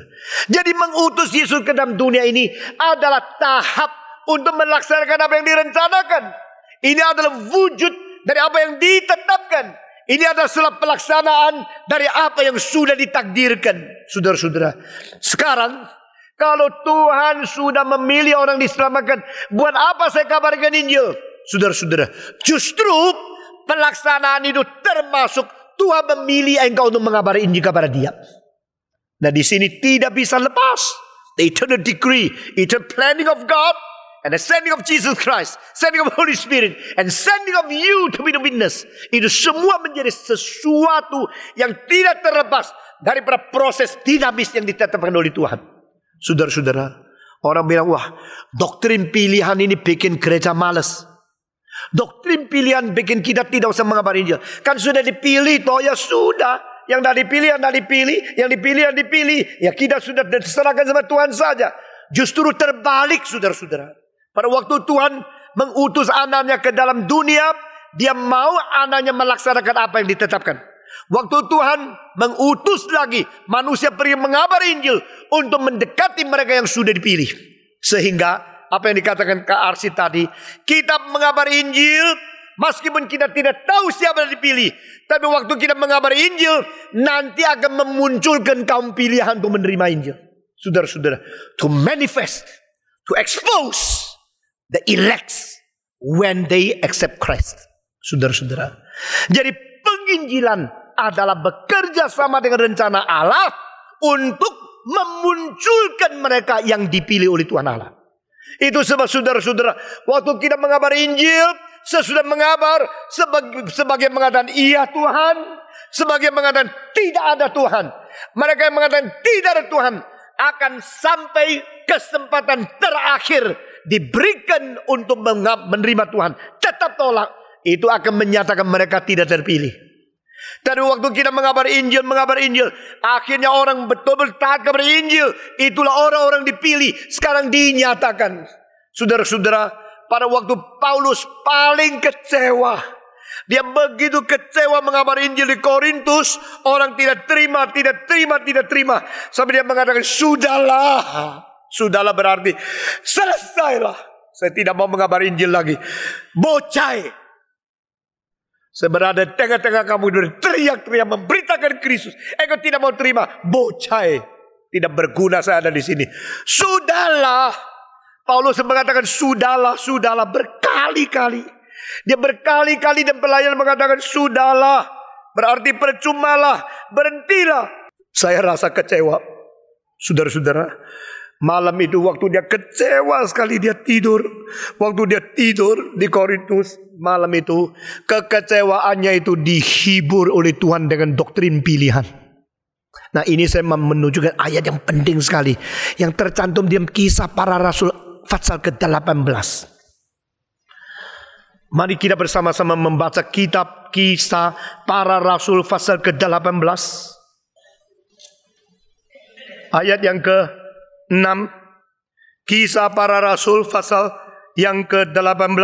Jadi mengutus Yesus ke dalam dunia ini adalah tahap untuk melaksanakan apa yang direncanakan. Ini adalah wujud dari apa yang ditetapkan. Ini adalah setelah pelaksanaan dari apa yang sudah ditakdirkan. Saudara-saudara. Sekarang kalau Tuhan sudah memilih orang diselamatkan. Buat apa saya kabarkan Injil? Saudara-saudara. Justru pelaksanaan itu termasuk Tuhan memilih engkau untuk mengabari Injil kepada dia. Nah di sini tidak bisa lepas. The eternal decree, eternal planning of God, and the sending of Jesus Christ, sending of Holy Spirit, and sending of you to be the witness. Itu semua menjadi sesuatu yang tidak terlepas daripada proses dinamis yang ditetapkan oleh Tuhan. Saudara-saudara, orang bilang, wah doktrin pilihan ini bikin gereja malas. Doktrin pilihan bikin kita tidak usah mengabari dia. Kan sudah dipilih, toh ya sudah. Yang tidak dipilih, yang tidak dipilih, yang dipilih, yang dipilih. Ya kita sudah diserahkan sama Tuhan saja. Justru terbalik saudara-saudara. Pada waktu Tuhan mengutus anaknya ke dalam dunia, dia mau anaknya melaksanakan apa yang ditetapkan. Waktu Tuhan mengutus lagi manusia pergi mengabar Injil untuk mendekati mereka yang sudah dipilih. Sehingga apa yang dikatakan Kak Arsi tadi, kitab mengabar Injil Meskipun kita tidak tahu siapa yang dipilih. Tapi waktu kita mengabari Injil. Nanti akan memunculkan kaum pilihan untuk menerima Injil. Saudara-saudara. To manifest. To expose. The elects. When they accept Christ. Saudara-saudara. Jadi penginjilan adalah bekerja sama dengan rencana Allah. Untuk memunculkan mereka yang dipilih oleh Tuhan Allah. Itu sebab saudara-saudara. Waktu kita mengabari Injil sesudah mengabar sebagai, sebagai mengatakan iya Tuhan, sebagai mengatakan tidak ada Tuhan. Mereka yang mengatakan tidak ada Tuhan akan sampai kesempatan terakhir diberikan untuk menerima Tuhan. Tetap tolak. Itu akan menyatakan mereka tidak terpilih. Dari waktu kita mengabar Injil, mengabar Injil. Akhirnya orang betul-betul taat kepada Injil. Itulah orang-orang dipilih. Sekarang dinyatakan. Saudara-saudara, pada waktu Paulus paling kecewa. Dia begitu kecewa mengabar Injil di Korintus. Orang tidak terima, tidak terima, tidak terima. Sampai dia mengatakan, sudahlah. Sudahlah berarti, selesailah. Saya tidak mau mengabar Injil lagi. Bocai. Saya berada tengah-tengah kamu teriak teriak memberitakan Kristus. Engkau tidak mau terima. Bocai. Tidak berguna saya ada di sini. Sudahlah. Paulus mengatakan sudahlah, sudahlah berkali-kali. Dia berkali-kali dan pelayan mengatakan sudahlah. Berarti percumalah, berhentilah. Saya rasa kecewa. Saudara-saudara, malam itu waktu dia kecewa sekali dia tidur. Waktu dia tidur di Korintus malam itu, kekecewaannya itu dihibur oleh Tuhan dengan doktrin pilihan. Nah ini saya menunjukkan ayat yang penting sekali. Yang tercantum di kisah para rasul pasal ke-18. Mari kita bersama-sama membaca kitab kisah para rasul pasal ke-18. Ayat yang ke-6. Kisah para rasul pasal yang ke-18.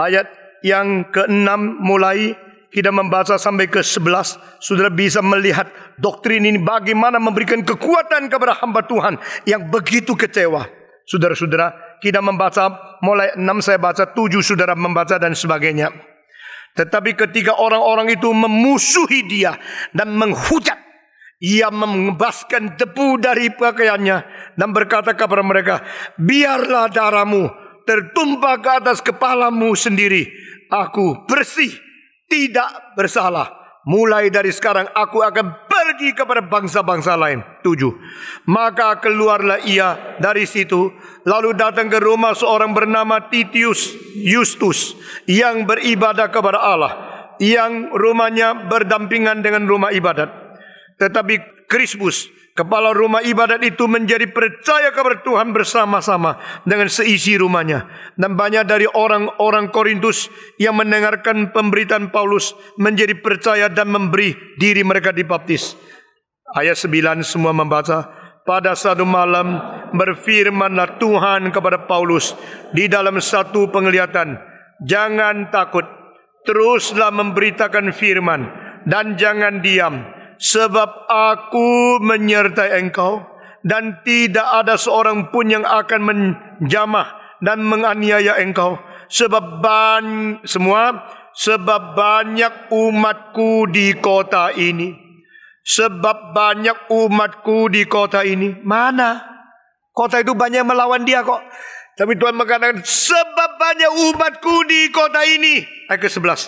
Ayat yang ke-6 mulai kita membaca sampai ke sebelas, saudara bisa melihat doktrin ini bagaimana memberikan kekuatan kepada hamba Tuhan yang begitu kecewa. Saudara-saudara, kita membaca mulai 6 saya baca, 7 saudara membaca dan sebagainya. Tetapi ketika orang-orang itu memusuhi dia dan menghujat, ia mengembaskan debu dari pakaiannya dan berkata kepada mereka, biarlah darahmu tertumpah ke atas kepalamu sendiri. Aku bersih tidak bersalah. Mulai dari sekarang aku akan pergi kepada bangsa-bangsa lain. Tujuh. Maka keluarlah ia dari situ. Lalu datang ke rumah seorang bernama Titius Justus. Yang beribadah kepada Allah. Yang rumahnya berdampingan dengan rumah ibadat. Tetapi Krismus Kepala rumah ibadat itu menjadi percaya kepada Tuhan bersama-sama dengan seisi rumahnya. Dan banyak dari orang-orang Korintus yang mendengarkan pemberitaan Paulus menjadi percaya dan memberi diri mereka dibaptis. Ayat 9 semua membaca, pada satu malam berfirmanlah Tuhan kepada Paulus di dalam satu penglihatan, jangan takut, teruslah memberitakan firman dan jangan diam sebab aku menyertai engkau dan tidak ada seorang pun yang akan menjamah dan menganiaya engkau sebab ban semua sebab banyak umatku di kota ini sebab banyak umatku di kota ini mana kota itu banyak melawan dia kok tapi Tuhan mengatakan sebab banyak umatku di kota ini ayat ke-11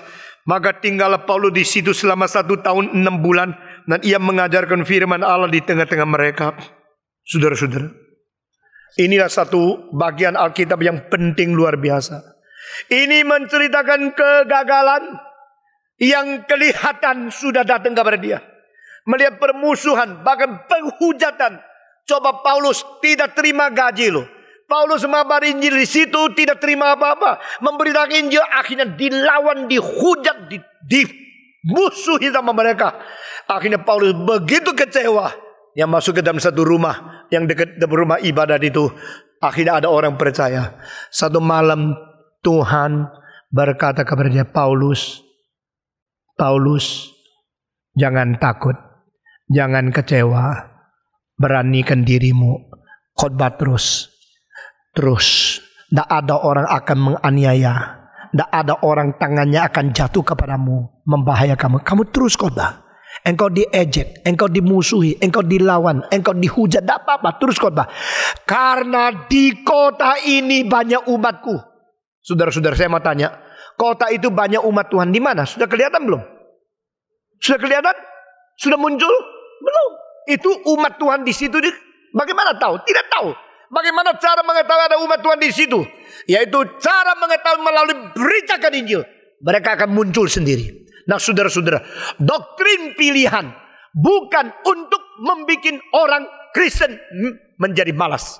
maka tinggallah Paulus di situ selama satu tahun enam bulan dan ia mengajarkan firman Allah di tengah-tengah mereka. Saudara-saudara, inilah satu bagian Alkitab yang penting luar biasa. Ini menceritakan kegagalan yang kelihatan sudah datang kepada dia. Melihat permusuhan, bahkan penghujatan. Coba Paulus tidak terima gaji loh. Paulus mabar Injil di situ tidak terima apa-apa. Memberitakan Injil akhirnya dilawan, dihujat, di, di Musuhi sama mereka. Akhirnya Paulus begitu kecewa. Yang masuk ke dalam satu rumah. Yang dekat rumah ibadah itu. Akhirnya ada orang percaya. Satu malam Tuhan berkata kepada dia, Paulus, Paulus, jangan takut, jangan kecewa, beranikan dirimu, khotbah terus, terus. Tidak ada orang akan menganiaya, tidak ada orang tangannya akan jatuh kepadamu membahayakan kamu. Kamu terus khotbah. Engkau diejek, engkau dimusuhi, engkau dilawan, engkau dihujat, tidak apa-apa, terus khotbah. Karena di kota ini banyak umatku. Saudara-saudara saya mau tanya, kota itu banyak umat Tuhan di mana? Sudah kelihatan belum? Sudah kelihatan? Sudah muncul? Belum. Itu umat Tuhan di situ di, bagaimana tahu? Tidak tahu. Bagaimana cara mengetahui ada umat Tuhan di situ? Yaitu cara mengetahui melalui beritakan Injil. Mereka akan muncul sendiri. Nah saudara-saudara, doktrin pilihan bukan untuk membuat orang Kristen menjadi malas.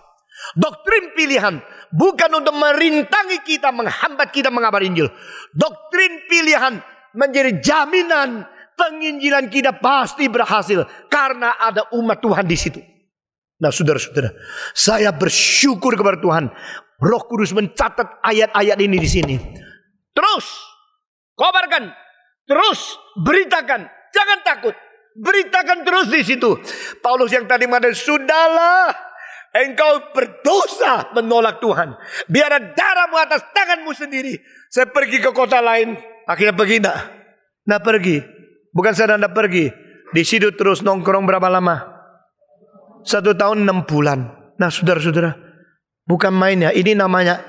Doktrin pilihan bukan untuk merintangi kita, menghambat kita mengabar Injil. Doktrin pilihan menjadi jaminan penginjilan kita pasti berhasil karena ada umat Tuhan di situ. Nah, saudara-saudara, saya bersyukur kepada Tuhan. Roh Kudus mencatat ayat-ayat ini di sini. Terus, kobarkan Terus beritakan, jangan takut. Beritakan terus di situ. Paulus yang tadi mana sudahlah engkau berdosa menolak Tuhan. Biar darahmu atas tanganmu sendiri. Saya pergi ke kota lain. Akhirnya pergi enggak? Enggak pergi. Bukan saya enggak pergi. Di situ terus nongkrong berapa lama? Satu tahun enam bulan. Nah saudara-saudara. Bukan mainnya. Ini namanya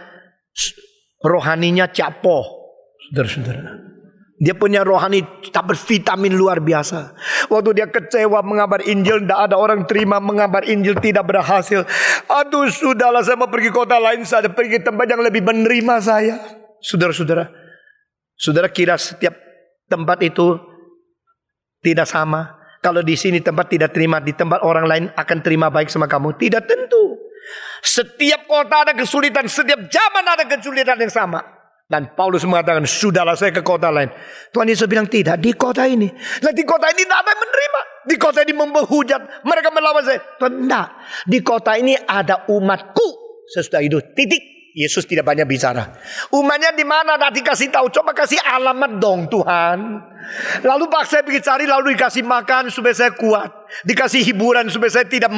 rohaninya capo. Saudara-saudara. Dia punya rohani tak bervitamin luar biasa. Waktu dia kecewa mengabar Injil, tidak ada orang terima mengabar Injil tidak berhasil. Aduh sudahlah saya mau pergi kota lain, saya pergi tempat yang lebih menerima saya. Saudara-saudara, saudara kira setiap tempat itu tidak sama. Kalau di sini tempat tidak terima, di tempat orang lain akan terima baik sama kamu. Tidak tentu. Setiap kota ada kesulitan, setiap zaman ada kesulitan yang sama. Dan Paulus mengatakan, sudahlah saya ke kota lain. Tuhan Yesus bilang, tidak, di kota ini. Nah, di kota ini tidak ada yang menerima. Di kota ini membehujat. Mereka melawan saya. Tuhan, tidak. Di kota ini ada umatku. Sesudah itu, titik. Yesus tidak banyak bicara. Umatnya di mana? Tidak dikasih tahu. Coba kasih alamat dong Tuhan. Lalu pak saya pergi cari, lalu dikasih makan supaya saya kuat. Dikasih hiburan supaya saya tidak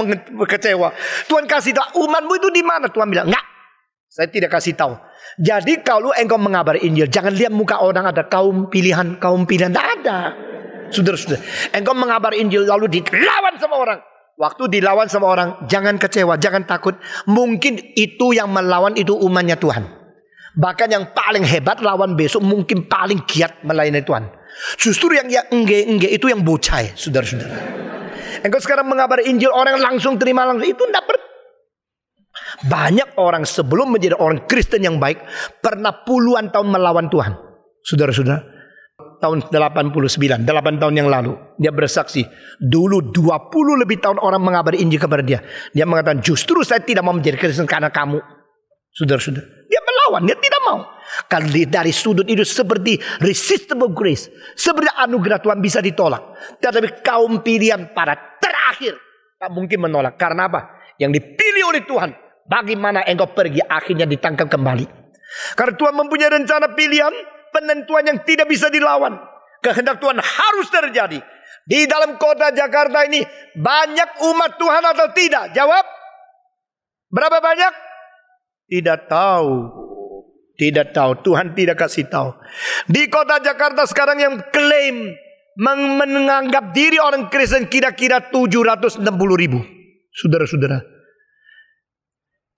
kecewa. Tuhan kasih tahu, umatmu itu di mana? Tuhan bilang, enggak. Saya tidak kasih tahu. Jadi kalau engkau mengabar Injil, jangan lihat muka orang ada kaum pilihan, kaum pilihan tidak ada. Sudah saudara engkau mengabar Injil lalu dilawan sama orang. Waktu dilawan sama orang, jangan kecewa, jangan takut. Mungkin itu yang melawan itu umannya Tuhan. Bahkan yang paling hebat lawan besok mungkin paling giat melayani Tuhan. Justru yang ya enggak enggak itu yang bocah, saudara-saudara. Engkau sekarang mengabar Injil orang langsung terima langsung itu tidak berarti banyak orang sebelum menjadi orang Kristen yang baik pernah puluhan tahun melawan Tuhan. Saudara-saudara, tahun 89, 8 tahun yang lalu dia bersaksi, dulu 20 lebih tahun orang mengabari Injil kepada dia. Dia mengatakan, "Justru saya tidak mau menjadi Kristen karena kamu." Saudara-saudara, dia melawan, dia tidak mau. Kalau dari sudut itu seperti resistible grace, seperti anugerah Tuhan bisa ditolak. Tetapi kaum pilihan para terakhir tak mungkin menolak. Karena apa? yang dipilih oleh Tuhan. Bagaimana engkau pergi akhirnya ditangkap kembali. Karena Tuhan mempunyai rencana pilihan, penentuan yang tidak bisa dilawan. Kehendak Tuhan harus terjadi. Di dalam kota Jakarta ini banyak umat Tuhan atau tidak? Jawab. Berapa banyak? Tidak tahu. Tidak tahu. Tuhan tidak kasih tahu. Di kota Jakarta sekarang yang klaim menganggap diri orang Kristen kira-kira 760 ribu. Saudara-saudara.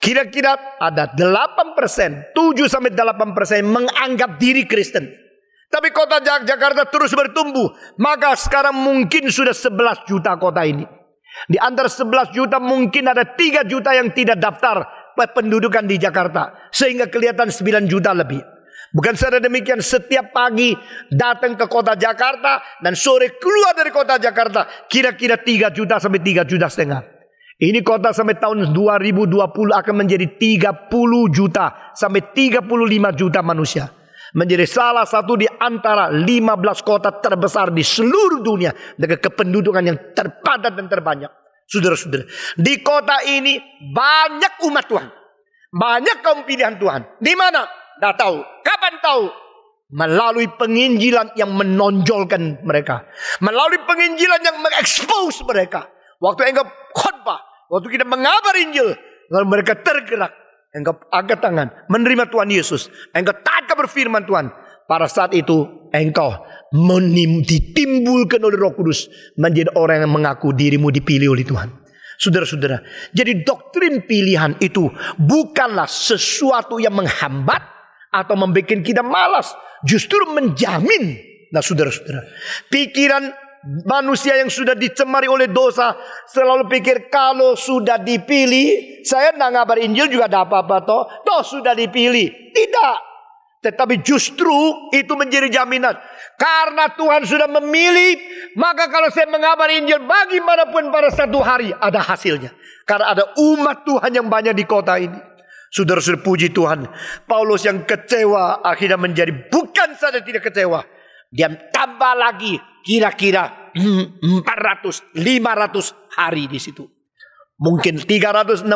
Kira-kira ada 8 persen, 7 sampai 8 persen menganggap diri Kristen. Tapi kota Jakarta terus bertumbuh. Maka sekarang mungkin sudah 11 juta kota ini. Di antara 11 juta mungkin ada 3 juta yang tidak daftar pendudukan di Jakarta. Sehingga kelihatan 9 juta lebih. Bukan saja demikian, setiap pagi datang ke kota Jakarta dan sore keluar dari kota Jakarta. Kira-kira 3 juta sampai 3 juta setengah. Ini kota sampai tahun 2020 akan menjadi 30 juta sampai 35 juta manusia. Menjadi salah satu di antara 15 kota terbesar di seluruh dunia dengan kependudukan yang terpadat dan terbanyak. Saudara-saudara, di kota ini banyak umat Tuhan. Banyak kaum pilihan Tuhan. Di mana? Tidak tahu. Kapan tahu? melalui penginjilan yang menonjolkan mereka, melalui penginjilan yang mengekspos mereka. Waktu engkau khotbah, Waktu kita mengabar Injil, lalu mereka tergerak. Engkau angkat tangan, menerima Tuhan Yesus. Engkau taat kepada Tuhan. Pada saat itu engkau menim, ditimbulkan oleh roh kudus. Menjadi orang yang mengaku dirimu dipilih oleh Tuhan. Saudara-saudara, jadi doktrin pilihan itu bukanlah sesuatu yang menghambat atau membuat kita malas. Justru menjamin. Nah saudara-saudara, pikiran manusia yang sudah dicemari oleh dosa selalu pikir kalau sudah dipilih saya tidak ngabar Injil juga ada apa-apa toh toh sudah dipilih tidak tetapi justru itu menjadi jaminan karena Tuhan sudah memilih maka kalau saya mengabar Injil bagaimanapun pada satu hari ada hasilnya karena ada umat Tuhan yang banyak di kota ini Saudara-saudara puji Tuhan. Paulus yang kecewa akhirnya menjadi bukan saja tidak kecewa. Dia tambah lagi kira-kira 400, 500 hari di situ. Mungkin 365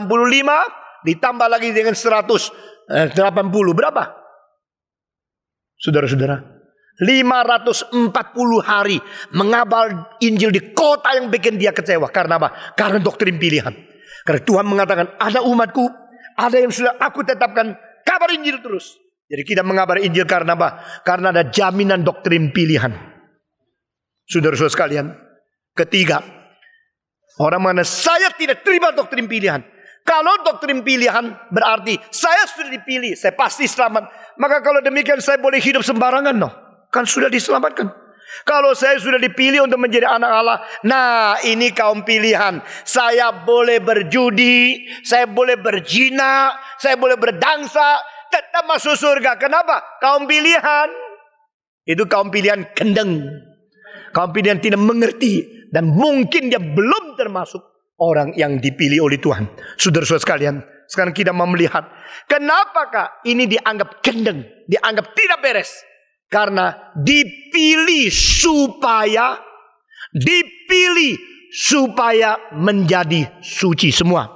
ditambah lagi dengan 180 eh, berapa? Saudara-saudara, 540 hari mengabal Injil di kota yang bikin dia kecewa. Karena apa? Karena doktrin pilihan. Karena Tuhan mengatakan, ada umatku, ada yang sudah aku tetapkan kabar Injil terus. Jadi kita mengabar Injil karena apa? Karena ada jaminan doktrin pilihan. Saudara-saudara sekalian, ketiga, orang mana saya tidak terima doktrin pilihan. Kalau doktrin pilihan berarti saya sudah dipilih, saya pasti selamat. Maka kalau demikian saya boleh hidup sembarangan, no? Kan sudah diselamatkan. Kalau saya sudah dipilih untuk menjadi anak Allah, nah ini kaum pilihan. Saya boleh berjudi, saya boleh berjina, saya boleh berdansa, tetap masuk surga. Kenapa? Kaum pilihan. Itu kaum pilihan kendeng. Kaum pilihan tidak mengerti. Dan mungkin dia belum termasuk orang yang dipilih oleh Tuhan. Sudah saudara sekalian. Sekarang kita mau melihat. Kenapa ini dianggap kendeng. Dianggap tidak beres. Karena dipilih supaya. Dipilih supaya menjadi suci semua.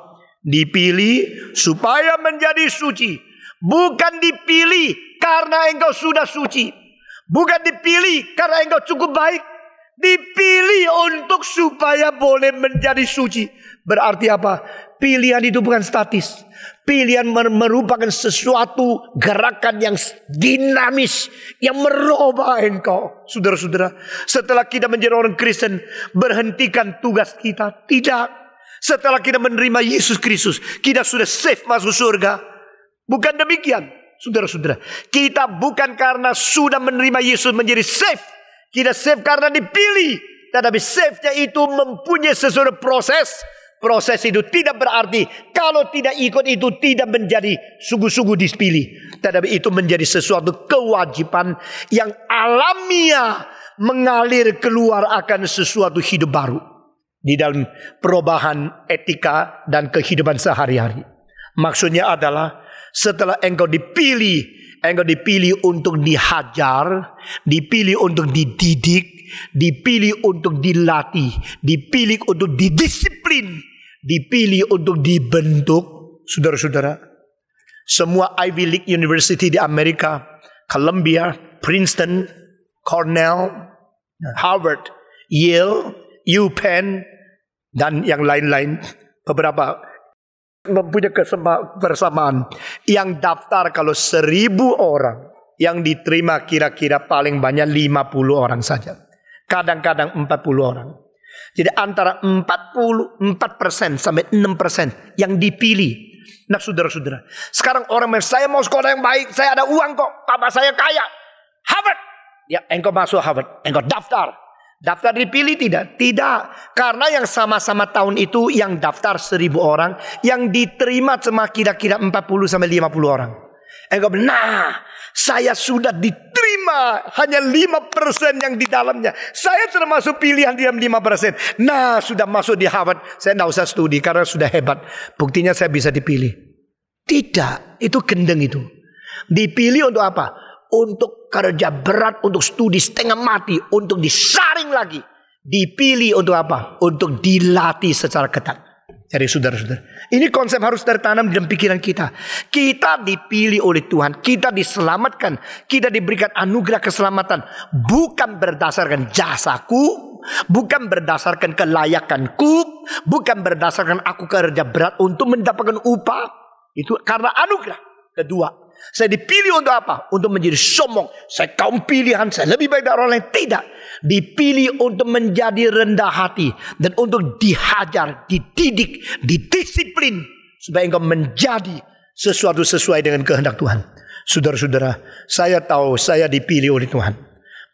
Dipilih supaya menjadi suci Bukan dipilih karena engkau sudah suci. Bukan dipilih karena engkau cukup baik. Dipilih untuk supaya boleh menjadi suci. Berarti apa? Pilihan itu bukan statis. Pilihan merupakan sesuatu gerakan yang dinamis. Yang merubah engkau. Saudara-saudara. Setelah kita menjadi orang Kristen. Berhentikan tugas kita. Tidak. Setelah kita menerima Yesus Kristus. Kita sudah safe masuk surga. Bukan demikian, saudara-saudara. Kita bukan karena sudah menerima Yesus menjadi safe. Kita safe karena dipilih. Tetapi safe-nya itu mempunyai sesuatu proses. Proses itu tidak berarti kalau tidak ikut itu tidak menjadi sungguh-sungguh dipilih. Tetapi itu menjadi sesuatu kewajiban yang alamiah mengalir keluar akan sesuatu hidup baru. Di dalam perubahan etika dan kehidupan sehari-hari. Maksudnya adalah setelah engkau dipilih, engkau dipilih untuk dihajar, dipilih untuk dididik, dipilih untuk dilatih, dipilih untuk didisiplin, dipilih untuk dibentuk, saudara-saudara. Semua Ivy League University di Amerika, Columbia, Princeton, Cornell, Harvard, Yale, UPenn, dan yang lain-lain. Beberapa mempunyai kesamaan. Yang daftar kalau seribu orang, yang diterima kira-kira paling banyak lima puluh orang saja. Kadang-kadang empat puluh orang. Jadi antara empat puluh empat persen sampai enam persen yang dipilih. Nah saudara-saudara, sekarang orang saya mau sekolah yang baik, saya ada uang kok, papa saya kaya. Harvard. Ya, engkau masuk Harvard, engkau daftar. Daftar dipilih tidak? Tidak. Karena yang sama-sama tahun itu yang daftar seribu orang. Yang diterima cuma kira-kira 40 sampai 50 orang. Ego eh, benar. Saya sudah diterima. Hanya 5% yang di dalamnya. Saya termasuk pilihan di lima persen. Nah sudah masuk di Harvard. Saya tidak usah studi karena sudah hebat. Buktinya saya bisa dipilih. Tidak. Itu gendeng itu. Dipilih untuk apa? untuk kerja berat, untuk studi setengah mati, untuk disaring lagi. Dipilih untuk apa? Untuk dilatih secara ketat. Jadi saudara-saudara. Ini konsep harus tertanam dalam pikiran kita. Kita dipilih oleh Tuhan. Kita diselamatkan. Kita diberikan anugerah keselamatan. Bukan berdasarkan jasaku. Bukan berdasarkan kelayakanku. Bukan berdasarkan aku kerja berat untuk mendapatkan upah. Itu karena anugerah. Kedua, saya dipilih untuk apa? Untuk menjadi sombong. Saya kaum pilihan, saya lebih baik dari orang lain. Tidak. Dipilih untuk menjadi rendah hati. Dan untuk dihajar, dididik, didisiplin. Supaya engkau menjadi sesuatu sesuai dengan kehendak Tuhan. Saudara-saudara, saya tahu saya dipilih oleh Tuhan.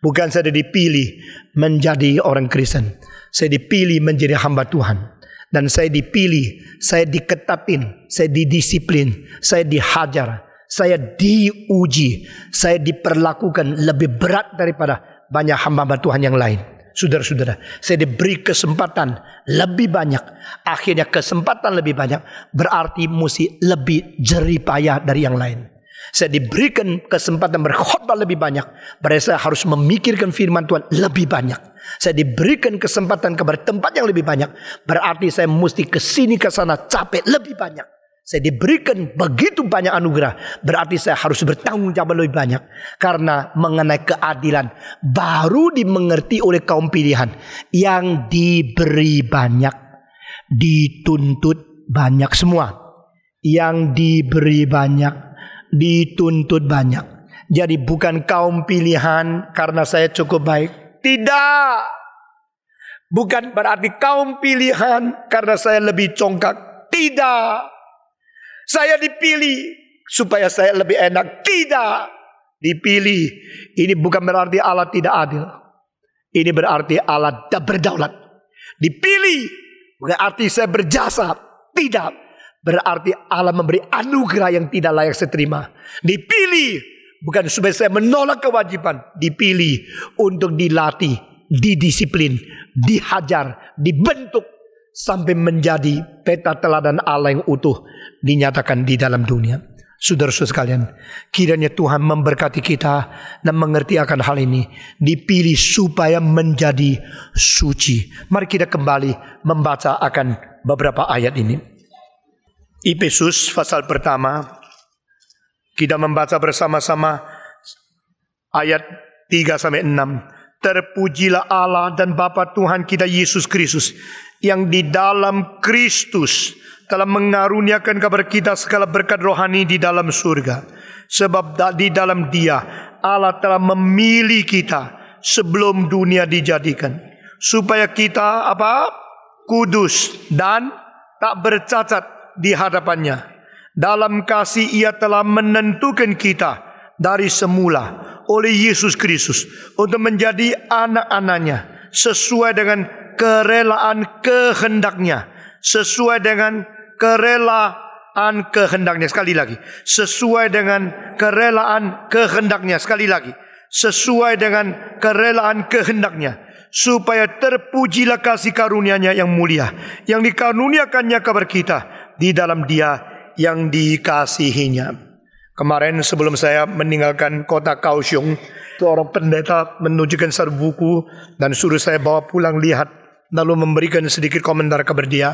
Bukan saya dipilih menjadi orang Kristen. Saya dipilih menjadi hamba Tuhan. Dan saya dipilih, saya diketatin, saya didisiplin, saya dihajar, saya diuji, saya diperlakukan lebih berat daripada banyak hamba hamba Tuhan yang lain. Saudara-saudara, saya diberi kesempatan lebih banyak. Akhirnya kesempatan lebih banyak berarti mesti lebih jerih payah dari yang lain. Saya diberikan kesempatan berkhotbah lebih banyak. Berarti saya harus memikirkan firman Tuhan lebih banyak. Saya diberikan kesempatan ke tempat yang lebih banyak. Berarti saya mesti kesini ke sana capek lebih banyak. Saya diberikan begitu banyak anugerah. Berarti saya harus bertanggung jawab lebih banyak. Karena mengenai keadilan baru dimengerti oleh kaum pilihan. Yang diberi banyak, dituntut banyak semua. Yang diberi banyak, dituntut banyak. Jadi bukan kaum pilihan karena saya cukup baik. Tidak. Bukan berarti kaum pilihan karena saya lebih congkak. Tidak saya dipilih supaya saya lebih enak. Tidak dipilih. Ini bukan berarti Allah tidak adil. Ini berarti Allah tidak berdaulat. Dipilih bukan arti saya berjasa. Tidak. Berarti Allah memberi anugerah yang tidak layak saya terima. Dipilih bukan supaya saya menolak kewajiban. Dipilih untuk dilatih, didisiplin, dihajar, dibentuk sampai menjadi peta teladan Allah yang utuh dinyatakan di dalam dunia. Saudara-saudara sekalian, kiranya Tuhan memberkati kita dan mengerti akan hal ini. Dipilih supaya menjadi suci. Mari kita kembali membaca akan beberapa ayat ini. Efesus pasal pertama, kita membaca bersama-sama ayat 3 sampai 6. Terpujilah Allah dan Bapa Tuhan kita Yesus Kristus yang di dalam Kristus telah mengaruniakan kepada kita segala berkat rohani di dalam surga. Sebab di dalam dia Allah telah memilih kita sebelum dunia dijadikan. Supaya kita apa? Kudus dan tak bercacat di hadapannya. Dalam kasih ia telah menentukan kita dari semula oleh Yesus Kristus untuk menjadi anak-anaknya sesuai dengan kerelaan kehendaknya sesuai dengan kerelaan kehendaknya. Sekali lagi. Sesuai dengan kerelaan kehendaknya. Sekali lagi. Sesuai dengan kerelaan kehendaknya. Supaya terpujilah kasih karunia-Nya yang mulia. Yang dikaruniakannya kepada kita. Di dalam dia yang dikasihinya. Kemarin sebelum saya meninggalkan kota Kaohsiung, seorang pendeta menunjukkan satu buku dan suruh saya bawa pulang lihat lalu memberikan sedikit komentar kepada dia.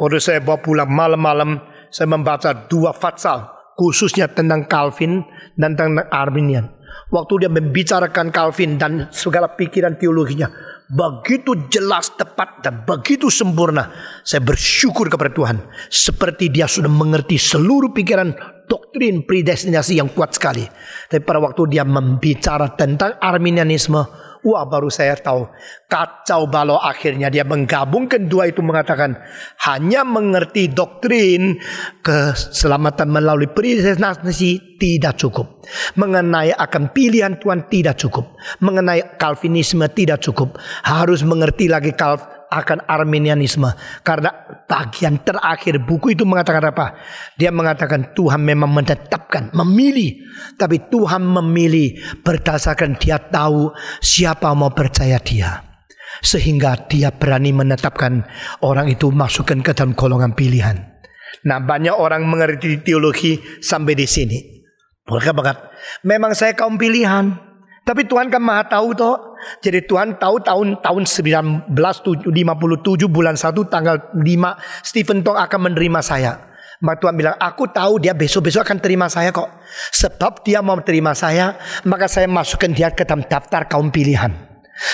Waktu saya bawa pulang malam-malam, saya membaca dua fatsal, khususnya tentang Calvin dan tentang Arminian. Waktu dia membicarakan Calvin dan segala pikiran teologinya, begitu jelas, tepat, dan begitu sempurna. Saya bersyukur kepada Tuhan. Seperti dia sudah mengerti seluruh pikiran doktrin predestinasi yang kuat sekali. Tapi pada waktu dia membicara tentang Arminianisme, Wah baru saya tahu. Kacau balau akhirnya dia menggabungkan dua itu mengatakan. Hanya mengerti doktrin keselamatan melalui predestinasi tidak cukup. Mengenai akan pilihan Tuhan tidak cukup. Mengenai Calvinisme tidak cukup. Harus mengerti lagi akan Arminianisme. Karena bagian terakhir buku itu mengatakan apa? Dia mengatakan Tuhan memang menetapkan, memilih. Tapi Tuhan memilih berdasarkan dia tahu siapa mau percaya dia. Sehingga dia berani menetapkan orang itu masukkan ke dalam golongan pilihan. Nah banyak orang mengerti teologi sampai di sini. Mereka banget. Memang saya kaum pilihan. Tapi Tuhan kan maha tahu toh jadi Tuhan tahu tahun tahun 1957 bulan 1 tanggal 5 Stephen Tong akan menerima saya. Maka Tuhan bilang, aku tahu dia besok-besok akan terima saya kok. Sebab dia mau terima saya, maka saya masukkan dia ke dalam daftar kaum pilihan.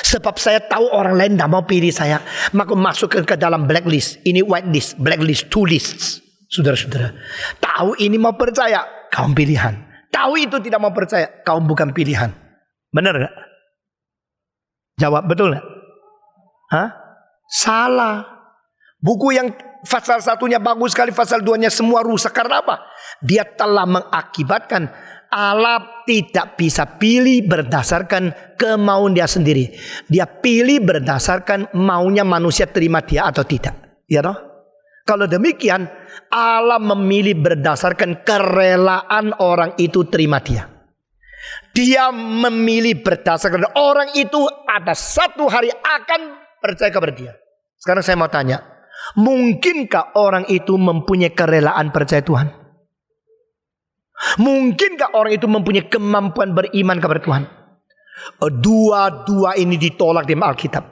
Sebab saya tahu orang lain tidak mau pilih saya. Maka masukkan ke dalam blacklist. Ini white list, blacklist, two lists. Saudara-saudara. Tahu ini mau percaya, kaum pilihan. Tahu itu tidak mau percaya, kaum bukan pilihan. Benar gak? Jawab betul nggak? Hah? Salah. Buku yang pasal satunya bagus sekali, pasal duanya semua rusak. Karena apa? Dia telah mengakibatkan Allah tidak bisa pilih berdasarkan kemauan dia sendiri. Dia pilih berdasarkan maunya manusia terima dia atau tidak. Ya toh? Kalau demikian, Allah memilih berdasarkan kerelaan orang itu terima dia. Dia memilih berdasarkan orang itu ada satu hari akan percaya kepada dia. Sekarang saya mau tanya, mungkinkah orang itu mempunyai kerelaan percaya Tuhan? Mungkinkah orang itu mempunyai kemampuan beriman kepada Tuhan? Eh, dua-dua ini ditolak di Alkitab.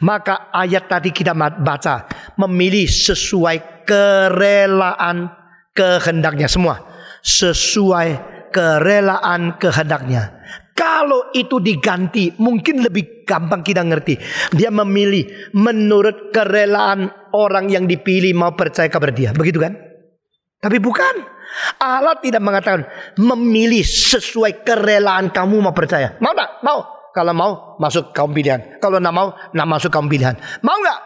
Maka ayat tadi kita baca memilih sesuai kerelaan kehendaknya semua. Sesuai kerelaan kehendaknya. Kalau itu diganti mungkin lebih gampang kita ngerti. Dia memilih menurut kerelaan orang yang dipilih mau percaya kepada dia. Begitu kan? Tapi bukan. Allah tidak mengatakan memilih sesuai kerelaan kamu mau percaya. Mau tak? Mau. Kalau mau masuk kaum pilihan. Kalau nggak mau, nggak masuk kaum pilihan. Mau nggak?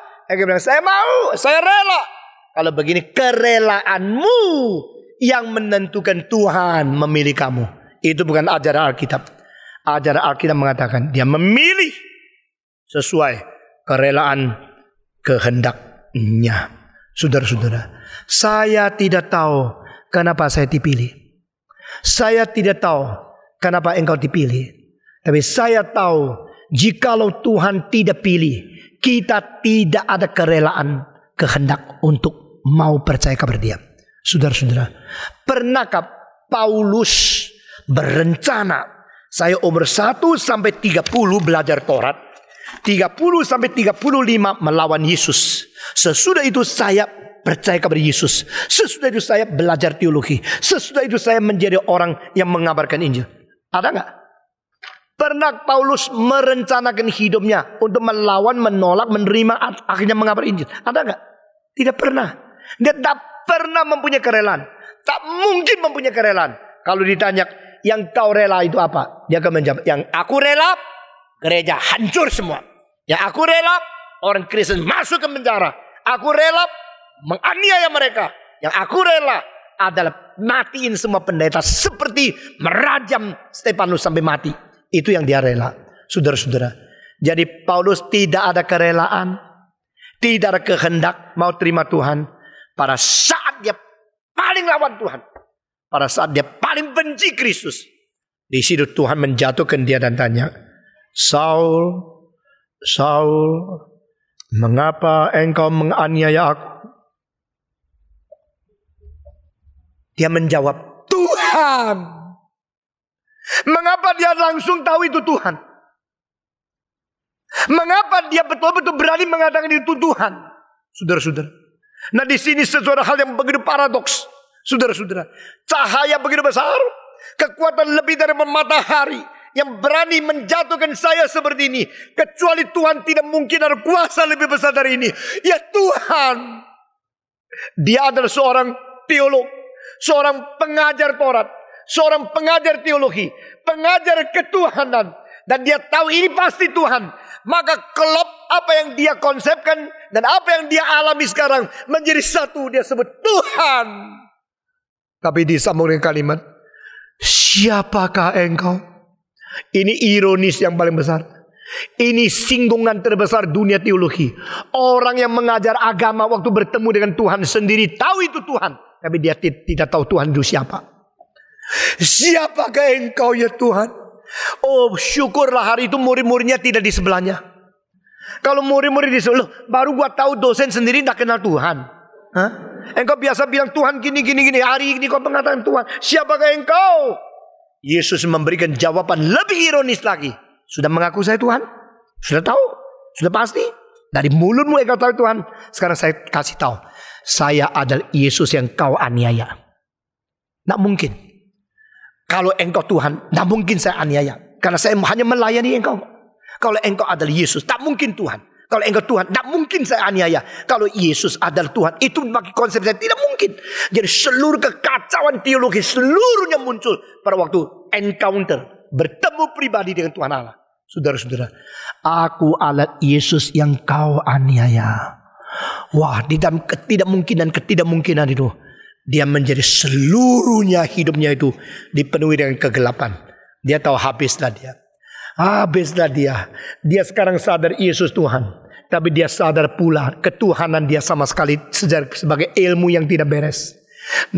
saya mau, saya rela. Kalau begini kerelaanmu yang menentukan Tuhan memilih kamu. Itu bukan ajaran Alkitab. Ajaran Alkitab mengatakan dia memilih sesuai kerelaan kehendaknya. Saudara-saudara, saya tidak tahu kenapa saya dipilih. Saya tidak tahu kenapa engkau dipilih. Tapi saya tahu jikalau Tuhan tidak pilih, kita tidak ada kerelaan kehendak untuk mau percaya kepada dia. Saudara-saudara, pernahkah Paulus berencana saya umur 1 sampai 30 belajar Taurat, 30 sampai 35 melawan Yesus. Sesudah itu saya percaya kepada Yesus. Sesudah itu saya belajar teologi. Sesudah itu saya menjadi orang yang mengabarkan Injil. Ada nggak? Pernah Paulus merencanakan hidupnya untuk melawan, menolak, menerima, akhirnya mengabarkan Injil. Ada nggak? Tidak pernah. Dia tak pernah mempunyai kerelaan. Tak mungkin mempunyai kerelaan. Kalau ditanya yang kau rela itu apa? Dia akan menjawab yang aku rela gereja hancur semua. Yang aku rela orang Kristen masuk ke penjara. Aku rela menganiaya mereka. Yang aku rela adalah matiin semua pendeta seperti merajam Stefanus sampai mati. Itu yang dia rela. Saudara-saudara. Jadi Paulus tidak ada kerelaan. Tidak ada kehendak mau terima Tuhan. Pada saat dia paling lawan Tuhan. Pada saat dia paling benci Kristus. Di situ Tuhan menjatuhkan dia dan tanya, Saul, Saul, mengapa engkau menganiaya aku? Dia menjawab, Tuhan. Mengapa dia langsung tahu itu Tuhan? Mengapa dia betul-betul berani mengatakan itu Tuhan? Saudara-saudara, Nah di sini sesuatu hal yang begitu paradoks. Saudara-saudara, cahaya begitu besar, kekuatan lebih dari matahari yang berani menjatuhkan saya seperti ini. Kecuali Tuhan tidak mungkin ada kuasa lebih besar dari ini. Ya Tuhan. Dia adalah seorang teolog, seorang pengajar Taurat, seorang pengajar teologi, pengajar ketuhanan. Dan dia tahu ini pasti Tuhan. Maka kelop apa yang dia konsepkan dan apa yang dia alami sekarang menjadi satu. Dia sebut Tuhan. Tapi disambung dengan kalimat, siapakah engkau? Ini ironis yang paling besar. Ini singgungan terbesar dunia teologi. Orang yang mengajar agama waktu bertemu dengan Tuhan sendiri tahu itu Tuhan. Tapi dia tidak tahu Tuhan itu siapa. Siapakah engkau ya Tuhan? Oh syukurlah hari itu murid-muridnya tidak di sebelahnya. Kalau murid-murid di sebelah, baru gua tahu dosen sendiri tidak kenal Tuhan. Hah? Engkau biasa bilang Tuhan gini gini gini. Hari ini kau mengatakan Tuhan, siapakah engkau? Yesus memberikan jawaban lebih ironis lagi. Sudah mengaku saya Tuhan? Sudah tahu? Sudah pasti? Dari mulutmu engkau tahu Tuhan. Sekarang saya kasih tahu. Saya adalah Yesus yang kau aniaya. Tidak mungkin. Kalau engkau Tuhan, tidak mungkin saya aniaya. Karena saya hanya melayani engkau. Kalau engkau adalah Yesus, tak mungkin Tuhan. Kalau engkau Tuhan, tidak mungkin saya aniaya. Kalau Yesus adalah Tuhan, itu bagi konsep saya tidak mungkin. Jadi seluruh kekacauan teologi seluruhnya muncul pada waktu encounter. Bertemu pribadi dengan Tuhan Allah. Saudara-saudara, aku alat Yesus yang kau aniaya. Wah, di dalam ketidakmungkinan ketidakmungkinan itu dia menjadi seluruhnya hidupnya itu dipenuhi dengan kegelapan. Dia tahu habislah dia. Habislah dia. Dia sekarang sadar Yesus Tuhan. Tapi dia sadar pula ketuhanan dia sama sekali sebagai ilmu yang tidak beres.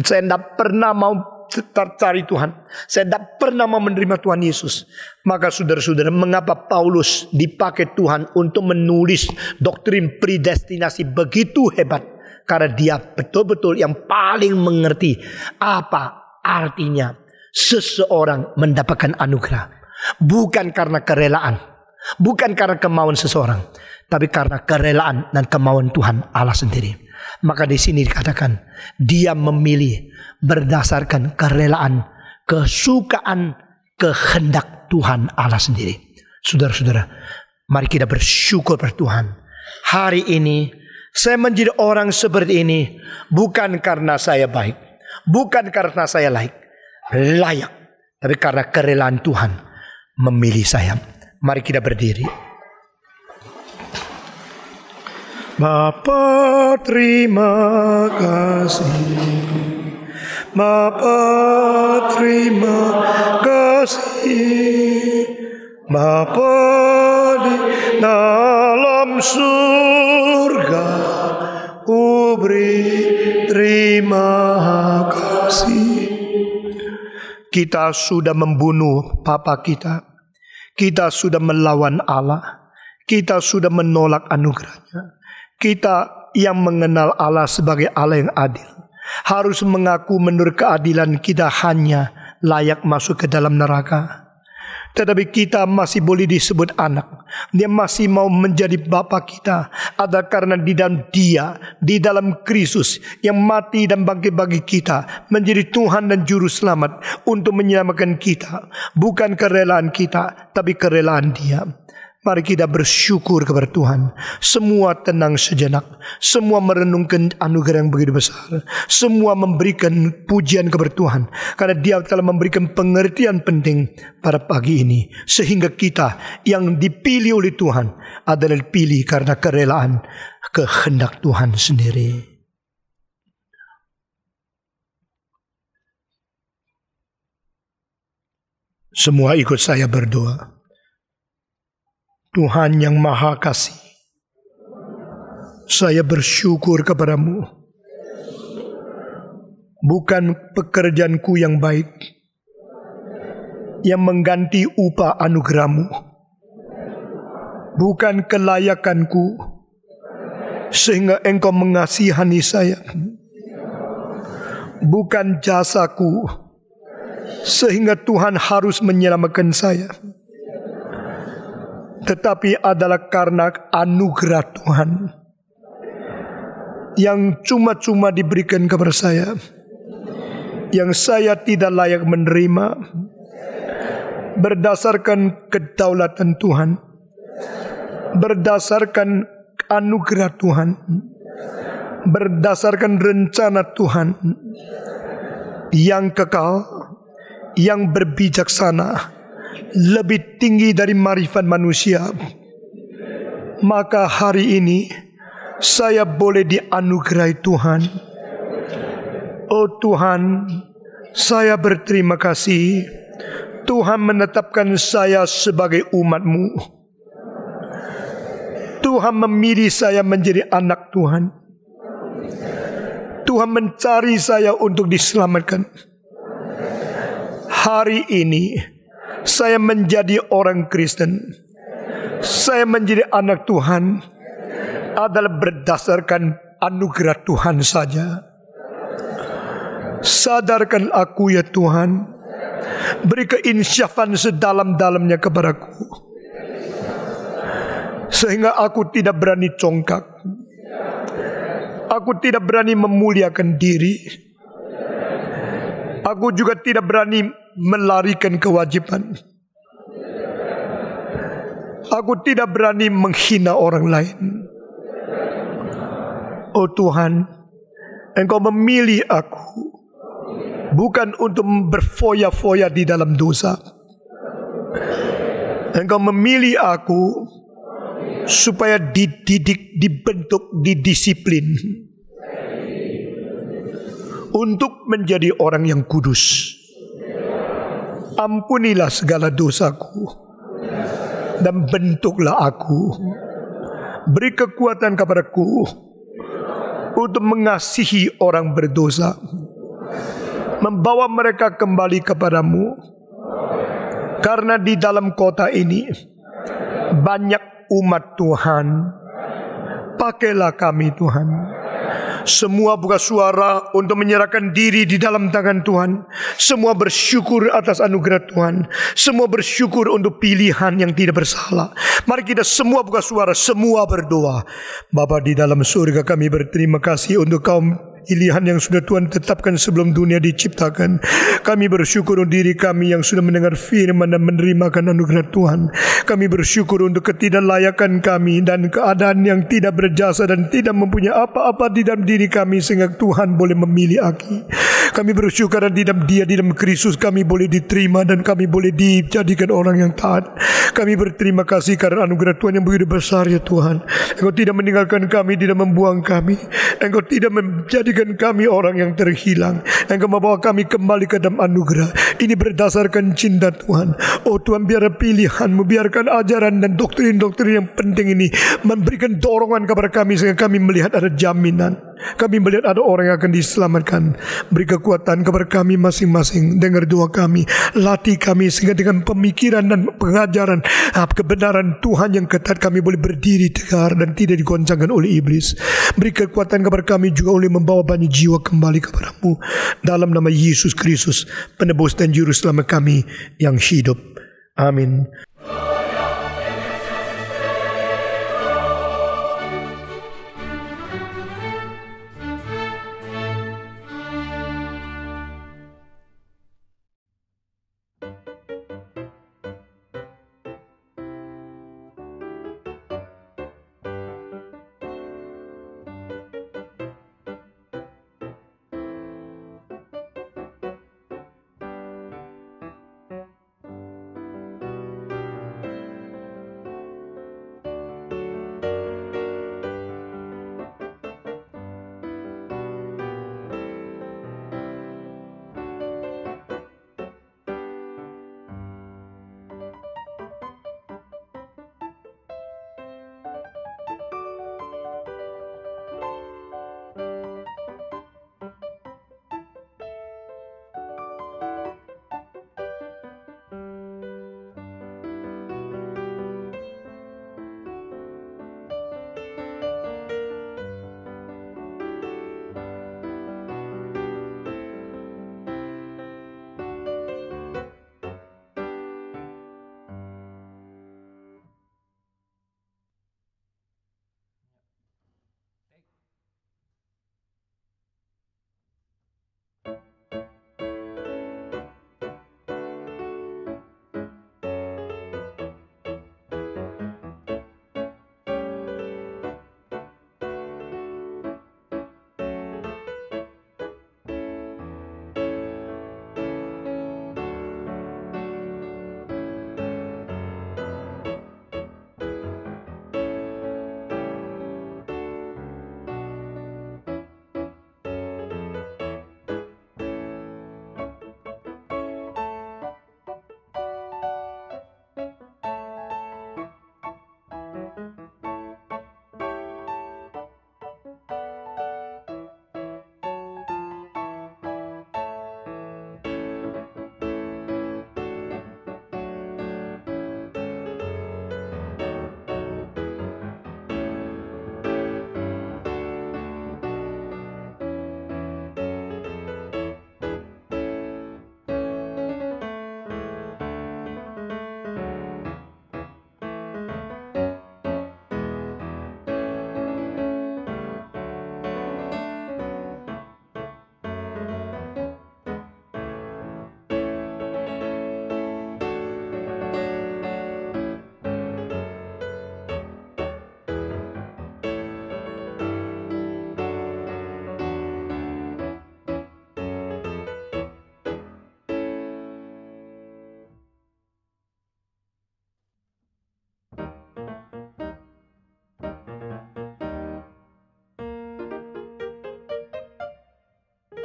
Saya tidak pernah mau tercari Tuhan. Saya tidak pernah mau menerima Tuhan Yesus. Maka saudara-saudara, mengapa Paulus dipakai Tuhan untuk menulis doktrin predestinasi begitu hebat? karena dia betul-betul yang paling mengerti apa artinya seseorang mendapatkan anugerah. Bukan karena kerelaan, bukan karena kemauan seseorang, tapi karena kerelaan dan kemauan Tuhan Allah sendiri. Maka di sini dikatakan dia memilih berdasarkan kerelaan, kesukaan, kehendak Tuhan Allah sendiri. Saudara-saudara, mari kita bersyukur pada Tuhan. Hari ini saya menjadi orang seperti ini bukan karena saya baik, bukan karena saya layak, layak, tapi karena kerelaan Tuhan memilih saya. Mari kita berdiri. Bapa terima kasih. Bapa terima kasih. Bapa di dalam surga ku beri terima kasih kita sudah membunuh papa kita kita sudah melawan Allah kita sudah menolak anugerahnya kita yang mengenal Allah sebagai Allah yang adil harus mengaku menurut keadilan kita hanya layak masuk ke dalam neraka tetapi kita masih boleh disebut anak. Dia masih mau menjadi bapa kita. Ada karena di dalam dia, di dalam Kristus yang mati dan bangkit bagi kita. Menjadi Tuhan dan Juru Selamat untuk menyelamatkan kita. Bukan kerelaan kita, tapi kerelaan dia. Mari kita bersyukur kepada Tuhan. Semua tenang sejenak. Semua merenungkan anugerah yang begitu besar. Semua memberikan pujian kepada Tuhan. Karena dia telah memberikan pengertian penting pada pagi ini. Sehingga kita yang dipilih oleh Tuhan adalah dipilih karena kerelaan kehendak Tuhan sendiri. Semua ikut saya berdoa. Tuhan yang Maha Kasih. Saya bersyukur kepadamu. Bukan pekerjaanku yang baik yang mengganti upah anugerahmu. Bukan kelayakanku sehingga engkau mengasihani saya. Bukan jasaku sehingga Tuhan harus menyelamatkan saya tetapi adalah karena anugerah Tuhan yang cuma-cuma diberikan kepada saya yang saya tidak layak menerima berdasarkan kedaulatan Tuhan berdasarkan anugerah Tuhan berdasarkan rencana Tuhan yang kekal yang berbijaksana lebih tinggi dari marifat manusia. Maka hari ini saya boleh dianugerahi Tuhan. Oh Tuhan, saya berterima kasih. Tuhan menetapkan saya sebagai umatmu. Tuhan memilih saya menjadi anak Tuhan. Tuhan mencari saya untuk diselamatkan. Hari ini, saya menjadi orang Kristen. Saya menjadi anak Tuhan adalah berdasarkan anugerah Tuhan saja. Sadarkan aku ya Tuhan. Beri keinsyafan sedalam-dalamnya kepadaku. Sehingga aku tidak berani congkak. Aku tidak berani memuliakan diri. Aku juga tidak berani melarikan kewajiban. Aku tidak berani menghina orang lain. Oh Tuhan, Engkau memilih aku bukan untuk berfoya-foya di dalam dosa. Engkau memilih aku supaya dididik, dibentuk, didisiplin untuk menjadi orang yang kudus ampunilah segala dosaku dan bentuklah aku. Beri kekuatan kepadaku untuk mengasihi orang berdosa. Membawa mereka kembali kepadamu. Karena di dalam kota ini banyak umat Tuhan. Pakailah kami Tuhan. Semua buka suara untuk menyerahkan diri di dalam tangan Tuhan. Semua bersyukur atas anugerah Tuhan. Semua bersyukur untuk pilihan yang tidak bersalah. Mari kita semua buka suara, semua berdoa. Bapa di dalam surga kami berterima kasih untuk kaum pilihan yang sudah Tuhan tetapkan sebelum dunia diciptakan. Kami bersyukur untuk diri kami yang sudah mendengar firman dan menerimakan anugerah Tuhan. Kami bersyukur untuk ketidaklayakan kami dan keadaan yang tidak berjasa dan tidak mempunyai apa-apa di dalam diri kami sehingga Tuhan boleh memilih aku. Kami bersyukur dan di dalam dia, di dalam Kristus kami boleh diterima dan kami boleh dijadikan orang yang taat. Kami berterima kasih karena anugerah Tuhan yang begitu besar ya Tuhan. Engkau tidak meninggalkan kami, tidak membuang kami. Engkau tidak menjadi menjadikan kami orang yang terhilang. Engkau membawa kami kembali ke dalam anugerah. Ini berdasarkan cinta Tuhan. Oh Tuhan biar pilihanmu, biarkan ajaran dan doktrin-doktrin yang penting ini memberikan dorongan kepada kami sehingga kami melihat ada jaminan. Kami melihat ada orang yang akan diselamatkan. Beri kekuatan kepada kami masing-masing. Dengar doa kami. Latih kami sehingga dengan pemikiran dan pengajaran ah, kebenaran Tuhan yang ketat kami boleh berdiri tegar dan tidak digoncangkan oleh iblis. Beri kekuatan kepada kami juga oleh membawa banyak jiwa kembali kepadamu. Dalam nama Yesus Kristus, penebus dan juru selamat kami yang hidup. Amin.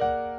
thank you